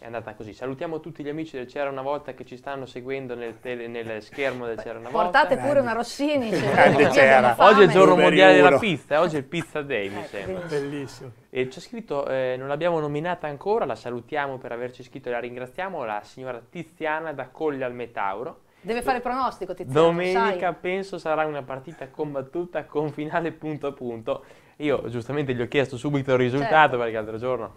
è andata così. Salutiamo tutti gli amici del C'era una volta che ci stanno seguendo nel, tele, nel schermo del C'era una volta. Portate pure una Rossini. Cioè, oggi è il giorno mondiale della pizza, oggi è il Pizza Day mi eh, sembra. Bellissimo. E c'è scritto, eh, non l'abbiamo nominata ancora, la salutiamo per averci scritto e la ringraziamo, la signora Tiziana da Colli al Metauro. Deve fare pronostico Tiziana, Domenica penso sarà una partita combattuta con finale punto a punto. Io giustamente gli ho chiesto subito il risultato certo. perché l'altro giorno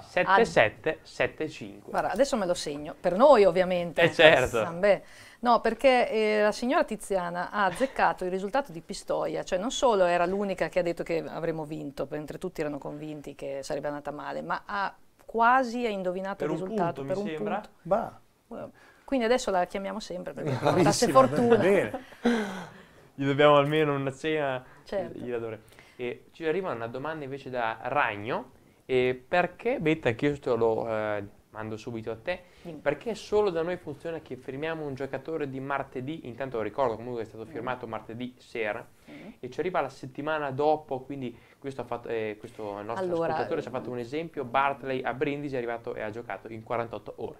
7775. Guarda, adesso me lo segno, per noi ovviamente. Eh cioè, certo. Sambè. No, perché eh, la signora Tiziana ha azzeccato il risultato di Pistoia, cioè non solo era l'unica che ha detto che avremmo vinto, mentre tutti erano convinti che sarebbe andata male, ma ha quasi ha indovinato per il risultato punto, per un sembra. punto. Bah. Quindi adesso la chiamiamo sempre perché portasse fortuna. Bene. Gli dobbiamo almeno una cena, certo. E ci arriva una domanda invece da Ragno, e perché, Betta, che io te lo eh, mando subito a te, Dimmi. perché solo da noi funziona che firmiamo un giocatore di martedì, intanto ricordo comunque che è stato mm. firmato mm. martedì sera, mm. e ci arriva la settimana dopo, quindi questo, fatto, eh, questo nostro allora, ascoltatore ci ha fatto mm. un esempio, Bartley a Brindisi è arrivato e ha giocato in 48 ore.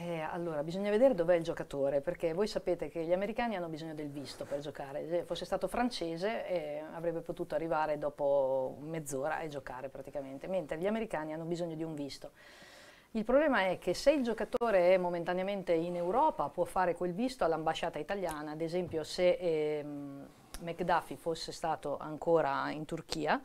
Eh, allora, bisogna vedere dov'è il giocatore, perché voi sapete che gli americani hanno bisogno del visto per giocare. Se fosse stato francese eh, avrebbe potuto arrivare dopo mezz'ora e giocare praticamente, mentre gli americani hanno bisogno di un visto. Il problema è che se il giocatore è momentaneamente in Europa può fare quel visto all'ambasciata italiana, ad esempio se eh, McDuffie fosse stato ancora in Turchia,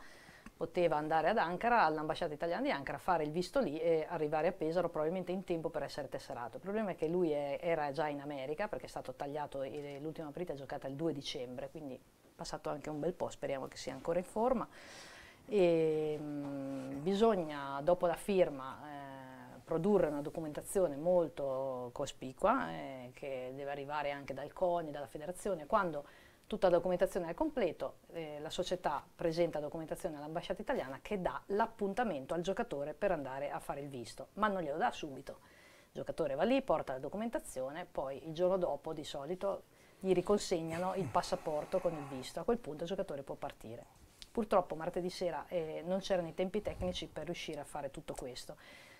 poteva andare ad Ankara, all'ambasciata italiana di Ankara, fare il visto lì e arrivare a Pesaro probabilmente in tempo per essere tesserato. Il problema è che lui è, era già in America perché è stato tagliato, e l'ultima partita è giocata il 2 dicembre, quindi è passato anche un bel po', speriamo che sia ancora in forma. E, mh, bisogna, dopo la firma, eh, produrre una documentazione molto cospicua eh, che deve arrivare anche dal CONI, dalla federazione, quando tutta la documentazione al completo, eh, la società presenta documentazione all'ambasciata italiana che dà l'appuntamento al giocatore per andare a fare il visto, ma non glielo dà subito. Il giocatore va lì, porta la documentazione, poi il giorno dopo di solito gli riconsegnano il passaporto con il visto, a quel punto il giocatore può partire. Purtroppo martedì sera eh, non c'erano i tempi tecnici per riuscire a fare tutto questo.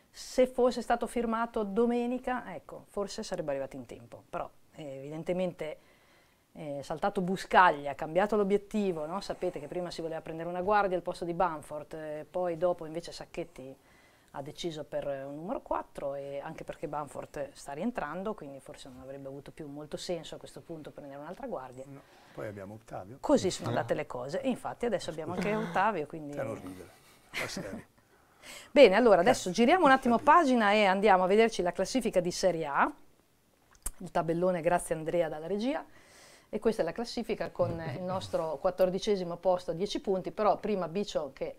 Se fosse stato firmato domenica, ecco, forse sarebbe arrivato in tempo, però eh, evidentemente eh, saltato Buscaglia, cambiato l'obiettivo, no? sapete che prima si voleva prendere una guardia al posto di Bamford, eh, poi dopo invece Sacchetti ha deciso per eh, un numero 4 e anche perché Banford sta rientrando, quindi forse non avrebbe avuto più molto senso a questo punto prendere un'altra guardia. No. Poi abbiamo Ottavio. Così sono eh? andate le cose e infatti adesso abbiamo anche Ottavio. Quindi... Te non ridere. Bene, allora eh, adesso giriamo un attimo pagina e andiamo a vederci la classifica di Serie A, il tabellone grazie Andrea dalla regia. E questa è la classifica con il nostro quattordicesimo posto a 10 punti, però prima Bicio che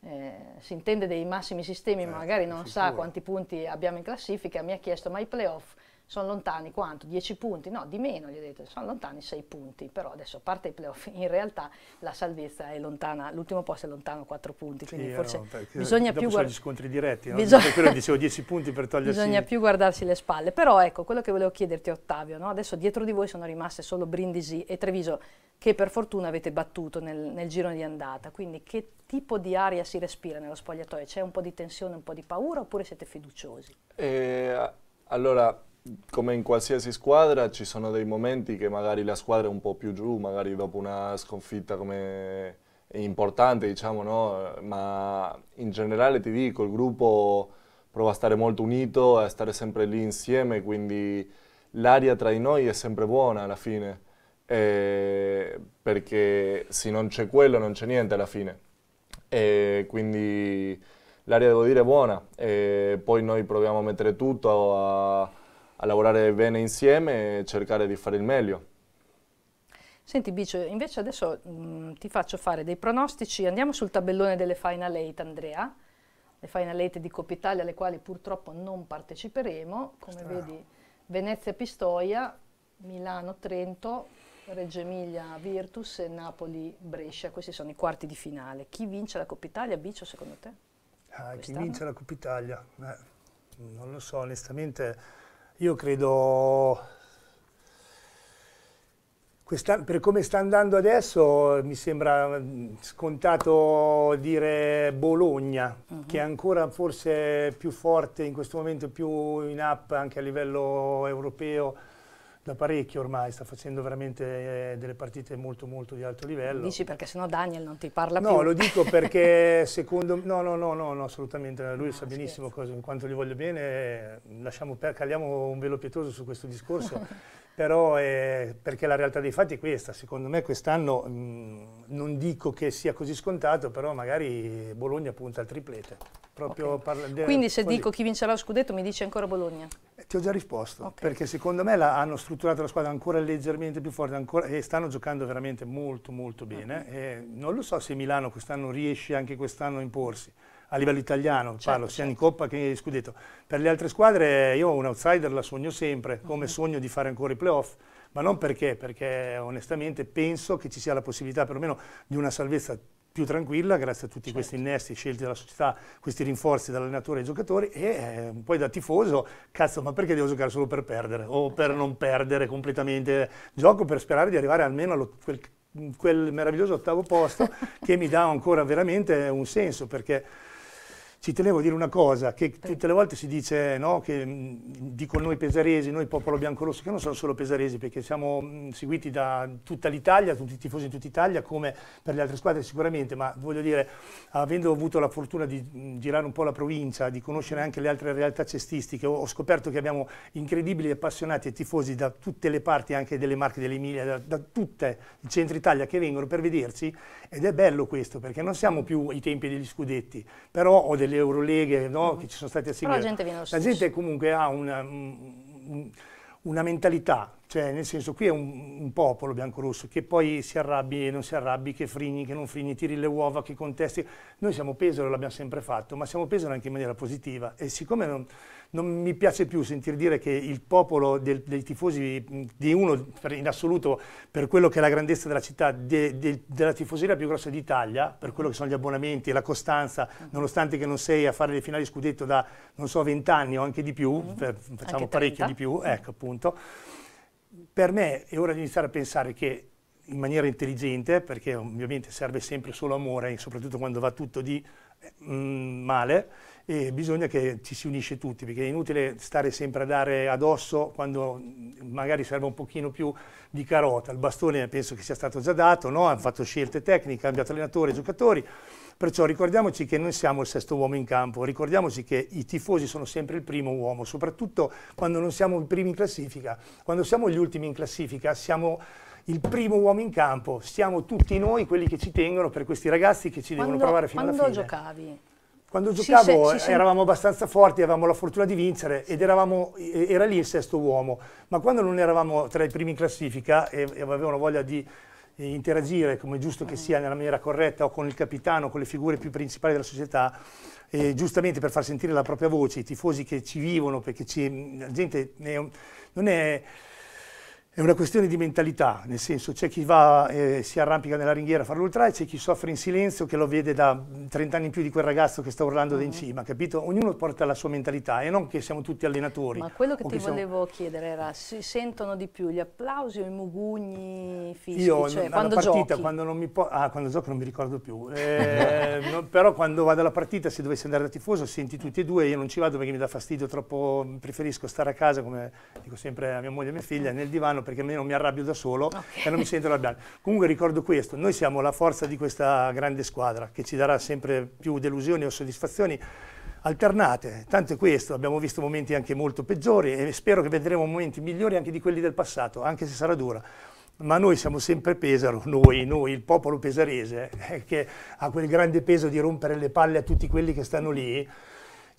eh, si intende dei massimi sistemi, eh, magari non sicuro. sa quanti punti abbiamo in classifica, mi ha chiesto ma i playoff sono lontani quanto? 10 punti? No, di meno gli ho detto, sono lontani 6 punti, però adesso a parte i playoff in realtà la salvezza è lontana, l'ultimo posto è lontano 4 punti, quindi sì, eh, forse no, bisogna più guardare... gli scontri diretti, no? bisogna... quello dicevo 10 punti per togliersi... Bisogna più guardarsi le spalle, però ecco, quello che volevo chiederti Ottavio, no? adesso dietro di voi sono rimaste solo Brindisi e Treviso, che per fortuna avete battuto nel, nel giro di andata, quindi che tipo di aria si respira nello spogliatoio? C'è un po' di tensione, un po' di paura oppure siete fiduciosi? Eh, allora come in qualsiasi squadra ci sono dei momenti che magari la squadra è un po' più giù, magari dopo una sconfitta come importante, diciamo, no? ma in generale ti dico, il gruppo prova a stare molto unito, a stare sempre lì insieme, quindi l'aria tra di noi è sempre buona alla fine, eh, perché se non c'è quello non c'è niente alla fine. Eh, quindi l'aria devo dire è buona, eh, poi noi proviamo a mettere tutto a a lavorare bene insieme e cercare di fare il meglio. Senti Bicio, invece adesso mh, mm, ti faccio fare dei pronostici, andiamo sul tabellone delle Final Eight Andrea, le Final Eight di Coppa Italia alle quali purtroppo non parteciperemo, come Strano. vedi Venezia-Pistoia, Milano-Trento, Reggio Emilia-Virtus e Napoli-Brescia, questi sono i quarti di finale. Chi vince la Coppa Italia, Bicio secondo te? Ah, chi vince la Coppa Italia? Beh, non lo so, onestamente io credo, per come sta andando adesso, mi sembra mm, scontato dire Bologna, uh mhm. -huh. che è ancora forse più forte in questo momento, più in up anche a livello europeo da parecchio ormai, sta facendo veramente eh, delle partite molto molto di alto livello. Dici perché sennò Daniel non ti parla no, più. No, lo dico perché secondo me, no, no, no, no, assolutamente, lui no, ah, sa benissimo cosa, quanto gli voglio bene, eh, lasciamo per, caliamo un velo pietoso su questo discorso, però eh, perché la realtà dei fatti è questa, secondo me quest'anno mm, non dico che sia così scontato, però magari Bologna punta al triplete. Okay. Quindi eh, se così. dico chi vincerà lo scudetto mi dice ancora Bologna. Ti ho già risposto, okay. perché secondo me la, hanno strutturato la squadra ancora leggermente più forte ancora, e stanno giocando veramente molto molto bene. Okay. non lo so se Milano quest'anno riesce anche quest'anno a imporsi a livello italiano, certo, parlo sia in certo. Coppa che in Scudetto. Per le altre squadre io un outsider la sogno sempre, come sogno di fare ancora i playoff, ma non perché, perché onestamente penso che ci sia la possibilità perlomeno di una salvezza più tranquilla grazie a tutti certo. questi innesti scelti dalla società, questi rinforzi dall'allenatore ai giocatori e eh, poi da tifoso, cazzo ma perché devo giocare solo per perdere o per certo. non perdere completamente? Gioco per sperare di arrivare almeno a quel quel meraviglioso ottavo posto che mi dà ancora veramente un senso perché ci tenevo a dire una cosa, che tutte le volte si dice, no, che mh, mm, dico noi pesaresi, noi popolo biancorosso, che non sono solo pesaresi, perché siamo mm, seguiti da tutta l'Italia, tutti i tifosi in tutta Italia, come per le altre squadre sicuramente, ma voglio dire, avendo avuto la fortuna di mm, girare un po' la provincia, di conoscere anche le altre realtà cestistiche, ho, scoperto che abbiamo incredibili appassionati e tifosi da tutte le parti, anche delle Marche, dell'Emilia, da, da tutte il centro Italia che vengono per vederci, ed è bello questo, perché non siamo più i tempi degli scudetti, però ho delle le Euroleghe no? mm. che ci sono state assegnate. La gente, la gente comunque ha una, una mentalità cioè, nel senso, qui è un, un popolo biancorosso che poi si arrabbi e non si arrabbi, che frigni, che non frigni, tiri le uova, che contesti. Noi siamo pesero, l'abbiamo sempre fatto, ma siamo pesero anche in maniera positiva. E siccome non, non mi piace più sentire dire che il popolo del, dei tifosi, di uno in assoluto, per quello che è la grandezza della città, de, de, della tifoseria più grossa d'Italia, per quello che sono gli abbonamenti e la costanza, nonostante che non sei a fare le finali scudetto da, non so, vent'anni o anche di più, mm-hmm. per, facciamo anche parecchio di più, ecco appunto per me è ora di iniziare a pensare che in maniera intelligente, perché ovviamente serve sempre solo amore, soprattutto quando va tutto di mh, eh, mm, male, e bisogna che ci si unisce tutti, perché è inutile stare sempre a dare addosso quando mm, magari serve un pochino più di carota. Il bastone penso che sia stato già dato, no? hanno fatto scelte tecniche, hanno cambiato allenatore, giocatori, Perciò ricordiamoci che noi siamo il sesto uomo in campo, ricordiamoci che i tifosi sono sempre il primo uomo, soprattutto quando non siamo i primi in classifica. Quando siamo gli ultimi in classifica siamo il primo uomo in campo, siamo tutti noi quelli che ci tengono per questi ragazzi che ci quando, devono provare fino alla fine. Quando giocavi? Quando giocavo si, si, si. eravamo abbastanza forti, avevamo la fortuna di vincere ed eravamo, era lì il sesto uomo, ma quando non eravamo tra i primi in classifica e, e avevano voglia di eh, interagire, come giusto che sia, nella maniera corretta o con il capitano, con le figure più principali della società, eh, giustamente per far sentire la propria voce, i tifosi che ci vivono, perché ci, la gente è un, non è è una questione di mentalità, nel senso c'è chi va, eh, si arrampica nella ringhiera a fare l'ultra e c'è chi soffre in silenzio che lo vede da 30 mm, anni in più di quel ragazzo che sta urlando mm. da in mm. cima, capito? Ognuno porta la sua mentalità e non che siamo tutti allenatori. Ma quello che ti che volevo siamo... chiedere era, si sentono di più gli applausi o i mugugni, fisici? Io cioè, quando partita, giochi? Quando non mi po- ah, quando gioco non mi ricordo più, eh, no, però quando vado alla partita se dovessi andare da tifoso senti tutti e due, io non ci vado perché mi dà fastidio troppo, mm, preferisco stare a casa come dico sempre a mia moglie e a mia figlia, nel divano perché almeno mi arrabbio da solo okay. e non mi sento arrabbiare. Comunque ricordo questo, noi siamo la forza di questa grande squadra che ci darà sempre più delusioni o soddisfazioni alternate, tanto è questo, abbiamo visto momenti anche molto peggiori e spero che vedremo momenti migliori anche di quelli del passato, anche se sarà dura ma noi siamo sempre Pesaro, noi, noi il popolo pesarese, eh, che ha quel grande peso di rompere le palle a tutti quelli che stanno lì,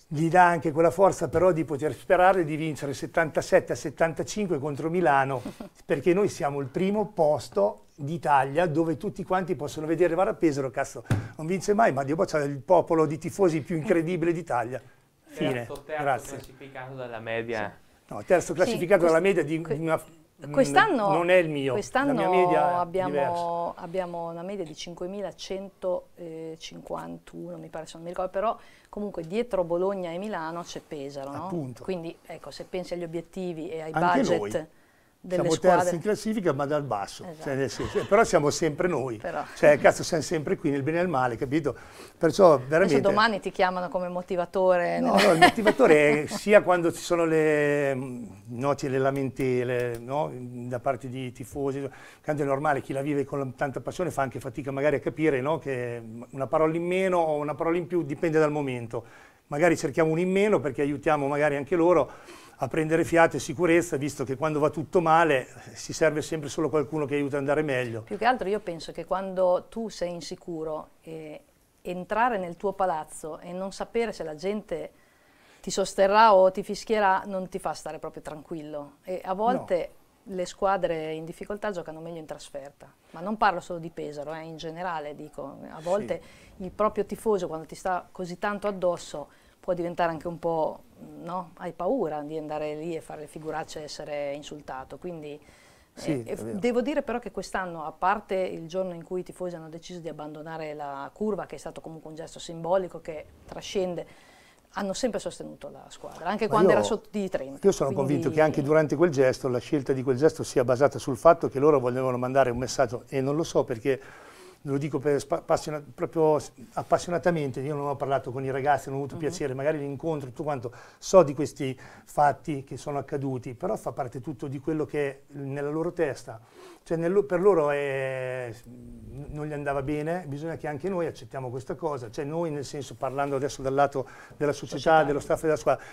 gli dà anche quella forza però di poter sperare di vincere 77 a 75 contro Milano, perché noi siamo il primo posto d'Italia dove tutti quanti possono vedere Varapesaro, cazzo, non vince mai, ma Dio c'è il popolo di tifosi più incredibile d'Italia. Fine. Terzo, terzo Grazie. classificato dalla media. Sì. No, terzo classificato sì, dalla media di una Quest'anno, non è il mio, quest'anno abbiamo, abbiamo, una media di 5.151, mi pare se non mi ricordo, però comunque dietro Bologna e Milano c'è Pesaro, no? Quindi ecco, se pensi agli obiettivi e ai Anche budget... Noi delle siamo squadre. terzi in classifica ma dal basso, esatto. cioè, però siamo sempre noi, però. cioè cazzo siamo sempre qui nel bene e nel male, capito? Perciò veramente... Adesso domani ti chiamano come motivatore. No, no il motivatore è sia quando ci sono le mm, noci, le lamentele no? da parte di tifosi, tanto è normale, chi la vive con tanta passione fa anche fatica magari a capire no? che una parola in meno o una parola in più dipende dal momento, magari cerchiamo un in meno perché aiutiamo magari anche loro a prendere fiato e sicurezza, visto che quando va tutto male si serve sempre solo qualcuno che aiuta ad andare meglio. Più che altro io penso che quando tu sei insicuro, eh, entrare nel tuo palazzo e non sapere se la gente ti sosterrà o ti fischierà non ti fa stare proprio tranquillo. E a volte no. le squadre in difficoltà giocano meglio in trasferta, ma non parlo solo di Pesaro, eh, in generale dico, a volte sì. il proprio tifoso quando ti sta così tanto addosso può diventare anche un po', no? hai paura di andare lì e fare le figuracce e essere insultato. Quindi eh, sì, eh, devo dire però che quest'anno, a parte il giorno in cui i tifosi hanno deciso di abbandonare la curva, che è stato comunque un gesto simbolico che trascende hanno sempre sostenuto la squadra, anche Ma quando io, era sotto di 30. Io sono quindi... convinto che anche durante quel gesto, la scelta di quel gesto sia basata sul fatto che loro volevano mandare un messaggio, e non lo so perché lo dico appassiona proprio appassionatamente, io non ho parlato con i ragazzi, non ho avuto uh mhm. -huh. piacere, magari l'incontro, tutto quanto, so di questi fatti che sono accaduti, però fa parte tutto di quello che è nella loro testa, cioè nel, per loro è, non gli andava bene, bisogna che anche noi accettiamo questa cosa, cioè noi nel senso parlando adesso dal lato della società, società. dello staff della squadra,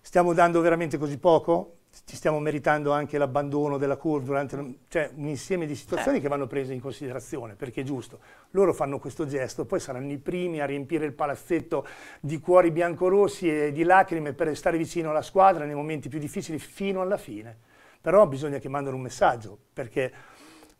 stiamo dando veramente così poco? ci stiamo meritando anche l'abbandono della curva, durante, cioè un insieme di situazioni certo. che vanno prese in considerazione, perché è giusto, loro fanno questo gesto, poi saranno i primi a riempire il palazzetto di cuori biancorossi e di lacrime per stare vicino alla squadra nei momenti più difficili fino alla fine, però bisogna che mandano un messaggio, perché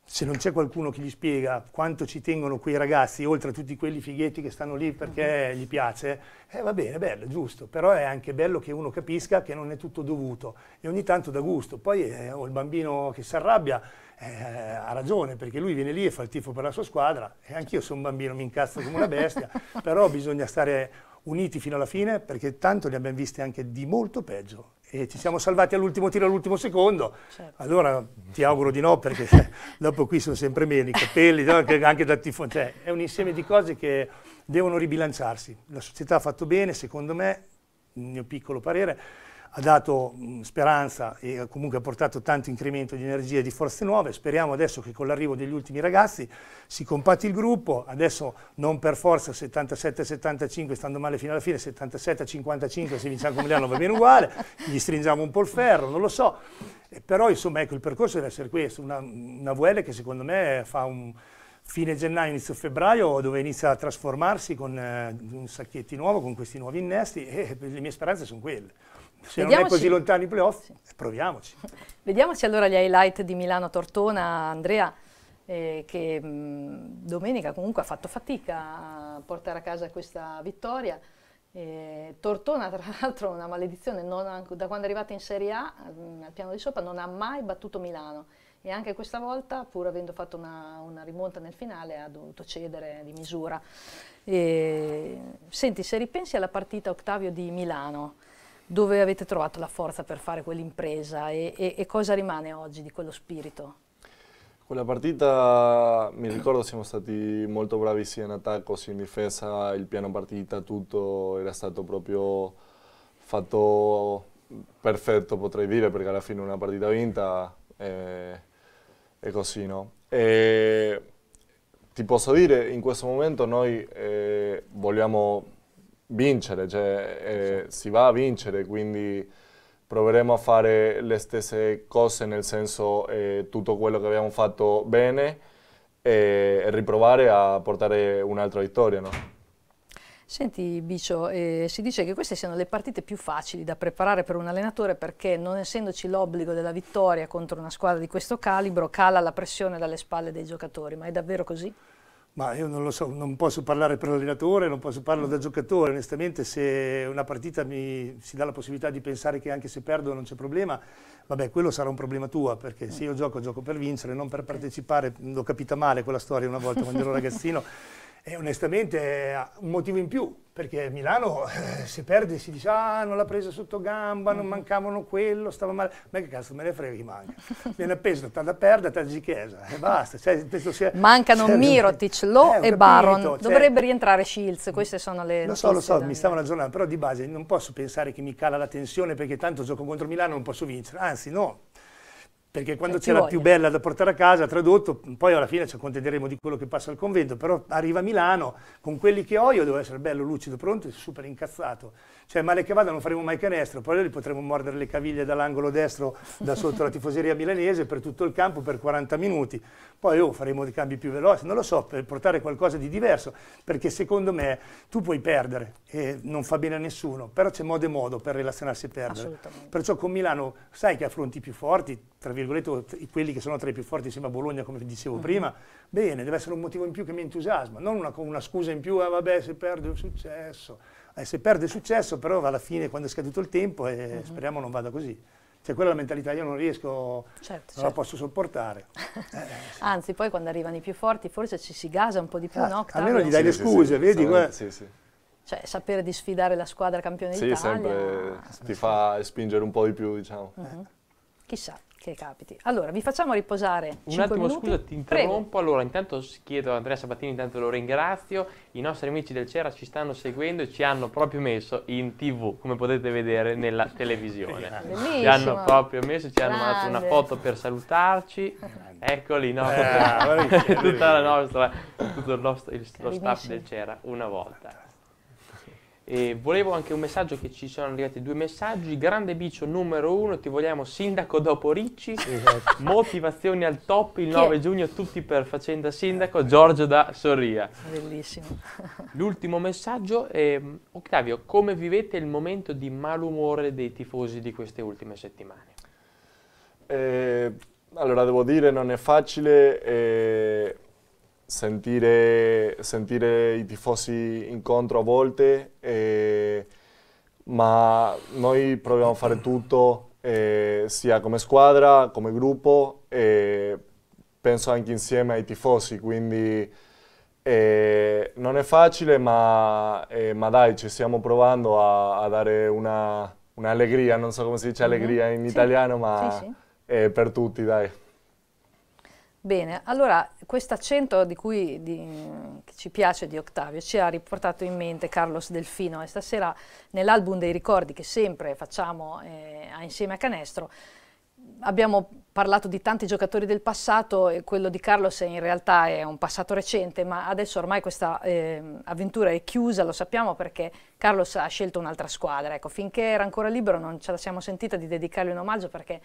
se non c'è qualcuno che gli spiega quanto ci tengono quei ragazzi, oltre a tutti quelli fighetti che stanno lì perché uh-huh. gli piace, eh, va bene, bello, giusto, però è anche bello che uno capisca che non è tutto dovuto e ogni tanto dà gusto. Poi eh, ho il bambino che si arrabbia, eh, ha ragione perché lui viene lì e fa il tifo per la sua squadra e anch'io sono un bambino, mi incazzo come una bestia, però bisogna stare uniti fino alla fine perché tanto ne abbiamo viste anche di molto peggio e ci siamo salvati all'ultimo tiro, all'ultimo secondo, certo. allora ti auguro di no perché dopo qui sono sempre meno i capelli, anche da tifone, cioè, è un insieme di cose che devono ribilanciarsi. La società ha fatto bene, secondo me, il mio piccolo parere, ha dato speranza e comunque ha portato tanto incremento di energia e di forze nuove. Speriamo adesso che con l'arrivo degli ultimi ragazzi si compatti il gruppo, adesso non per forza 77-75, stando male fino alla fine, 77-55 se vinciamo come Milano va bene uguale, gli stringiamo un po' il ferro, non lo so. Eh, però insomma ecco il percorso deve essere questo, una, una VL che secondo me fa un fine gennaio, inizio febbraio, dove inizia a trasformarsi con eh, un sacchetti nuovo, con questi nuovi innesti e le mie speranze sono quelle se Vediamoci. non è così lontano i playoff, sì. proviamoci. Vediamoci allora gli highlight di Milano-Tortona, Andrea, eh, che mh, mm, domenica comunque ha fatto fatica a portare a casa questa vittoria. Eh, Tortona, tra l'altro, una maledizione, ha, da quando è arrivata in Serie A, mh, mm, al piano di sopra, non ha mai battuto Milano. E anche questa volta, pur avendo fatto una, una rimonta nel finale, ha dovuto cedere di misura. E, eh, senti, se ripensi alla partita Ottavio di Milano, dove avete trovato la forza per fare quell'impresa e, e, e cosa rimane oggi di quello spirito? Quella partita mi ricordo siamo stati molto bravi sia in attacco sia in difesa, il piano partita, tutto era stato proprio fatto perfetto potrei dire perché alla fine una partita vinta è, è così no? E ti posso dire in questo momento noi eh, vogliamo vincere, cioè, eh, si va a vincere, quindi proveremo a fare le stesse cose, nel senso eh, tutto quello che abbiamo fatto bene e riprovare a portare un'altra vittoria. No? Senti Bicio, eh, si dice che queste siano le partite più facili da preparare per un allenatore perché non essendoci l'obbligo della vittoria contro una squadra di questo calibro cala la pressione dalle spalle dei giocatori, ma è davvero così? Ma io non lo so, non posso parlare per l'allenatore, non posso parlare da giocatore. Onestamente se una partita mi si dà la possibilità di pensare che anche se perdo non c'è problema, vabbè quello sarà un problema tuo perché se io gioco gioco per vincere, non per partecipare, l'ho capita male quella storia una volta quando ero ragazzino è onestamente eh, un motivo in più, perché Milano eh, se perde si dice ah non l'ha presa sotto gamba, non mm. mancavano quello, stava male, ma che cazzo me ne frega chi manca, viene appeso tanto da perda, tanta chiesa e basta. Cioè, sia, Mancano sia, cioè, Mirotic, eh, Lo eh, e capito, Baron, cioè, dovrebbe rientrare Shields, queste sono le... Lo so, lo so, mi stavo ragionando, però di base non posso pensare che mi cala la tensione perché tanto gioco contro Milano non posso vincere, anzi no, perché quando c'è cioè, la più bella da portare a casa, tradotto, poi alla fine ci accontenteremo di quello che passa al convento, però arriva a Milano, con quelli che ho io devo essere bello, lucido, pronto, super incazzato cioè, male che vada non faremo mai canestro, poi li potremo mordere le caviglie dall'angolo destro da sotto la tifoseria milanese per tutto il campo per 40 minuti. Poi oh, faremo dei cambi più veloci, non lo so, per portare qualcosa di diverso, perché secondo me tu puoi perdere e non fa bene a nessuno, però c'è modo e modo per relazionarsi e perdere. Perciò con Milano sai che affronti i più forti, tra virgolette, quelli che sono tra i più forti insieme a Bologna, come dicevo uh mm-hmm. -huh. prima, bene, deve essere un motivo in più che mi entusiasma, non una, una scusa in più, ah vabbè se perdo è un successo eh, se perde il successo però alla fine quando è scaduto il tempo e eh, mm -hmm. speriamo non vada così. Cioè quella è la mentalità, io non riesco, certo, non certo. la posso sopportare. Eh, eh, sì. Anzi, poi quando arrivano i più forti forse ci si gasa un po' di più, ah, no? Almeno gli dai sì, le scuse, sì, vedi? Sì, sì cioè sapere di sfidare la squadra campione sì, d'Italia. Sì, sempre ti fa spingere un po' di più, diciamo. Uh mhm. -huh. Chissà che capiti. Allora, vi facciamo riposare Un attimo, minuti. scusa, ti interrompo. Prego. Allora, intanto chiedo a Andrea Sabatini, intanto lo ringrazio. I nostri amici del CERA ci stanno seguendo e ci hanno proprio messo in tv, come potete vedere nella televisione. Bellissimo. Ci hanno proprio messo, ci hanno mandato una foto per salutarci. Eccoli, no? Eh, tutta la nostra, tutto il nostro, il, lo staff del CERA, una volta. E volevo anche un messaggio che ci sono arrivati due messaggi. Grande Bicio numero uno, ti vogliamo sindaco dopo Ricci. Esatto. Motivazioni al top il 9 giugno, tutti per facenda sindaco. Giorgio da Sorria. Bellissimo. L'ultimo messaggio è ehm, Octavio, come vivete il momento di malumore dei tifosi di queste ultime settimane? Eh, allora devo dire, non è facile. Eh sentire, sentire i tifosi incontro a volte, eh, ma noi proviamo a fare tutto, eh, sia come squadra, come gruppo, e penso anche insieme ai tifosi, quindi eh, non è facile, ma, ma, dai, ci stiamo provando a, a dare una, un'allegria, non so come si dice mhm. allegria in sì. italiano, ma sì, sì. per tutti, dai. Bene, allora questo accento di cui di, che ci piace di Octavio ci ha riportato in mente Carlos Delfino e stasera nell'album dei ricordi che sempre facciamo eh, insieme a Canestro abbiamo parlato di tanti giocatori del passato e quello di Carlos in realtà è un passato recente, ma adesso ormai questa eh, avventura è chiusa, lo sappiamo perché Carlos ha scelto un'altra squadra. Ecco, finché era ancora libero non ce la siamo sentita di dedicargli un omaggio perché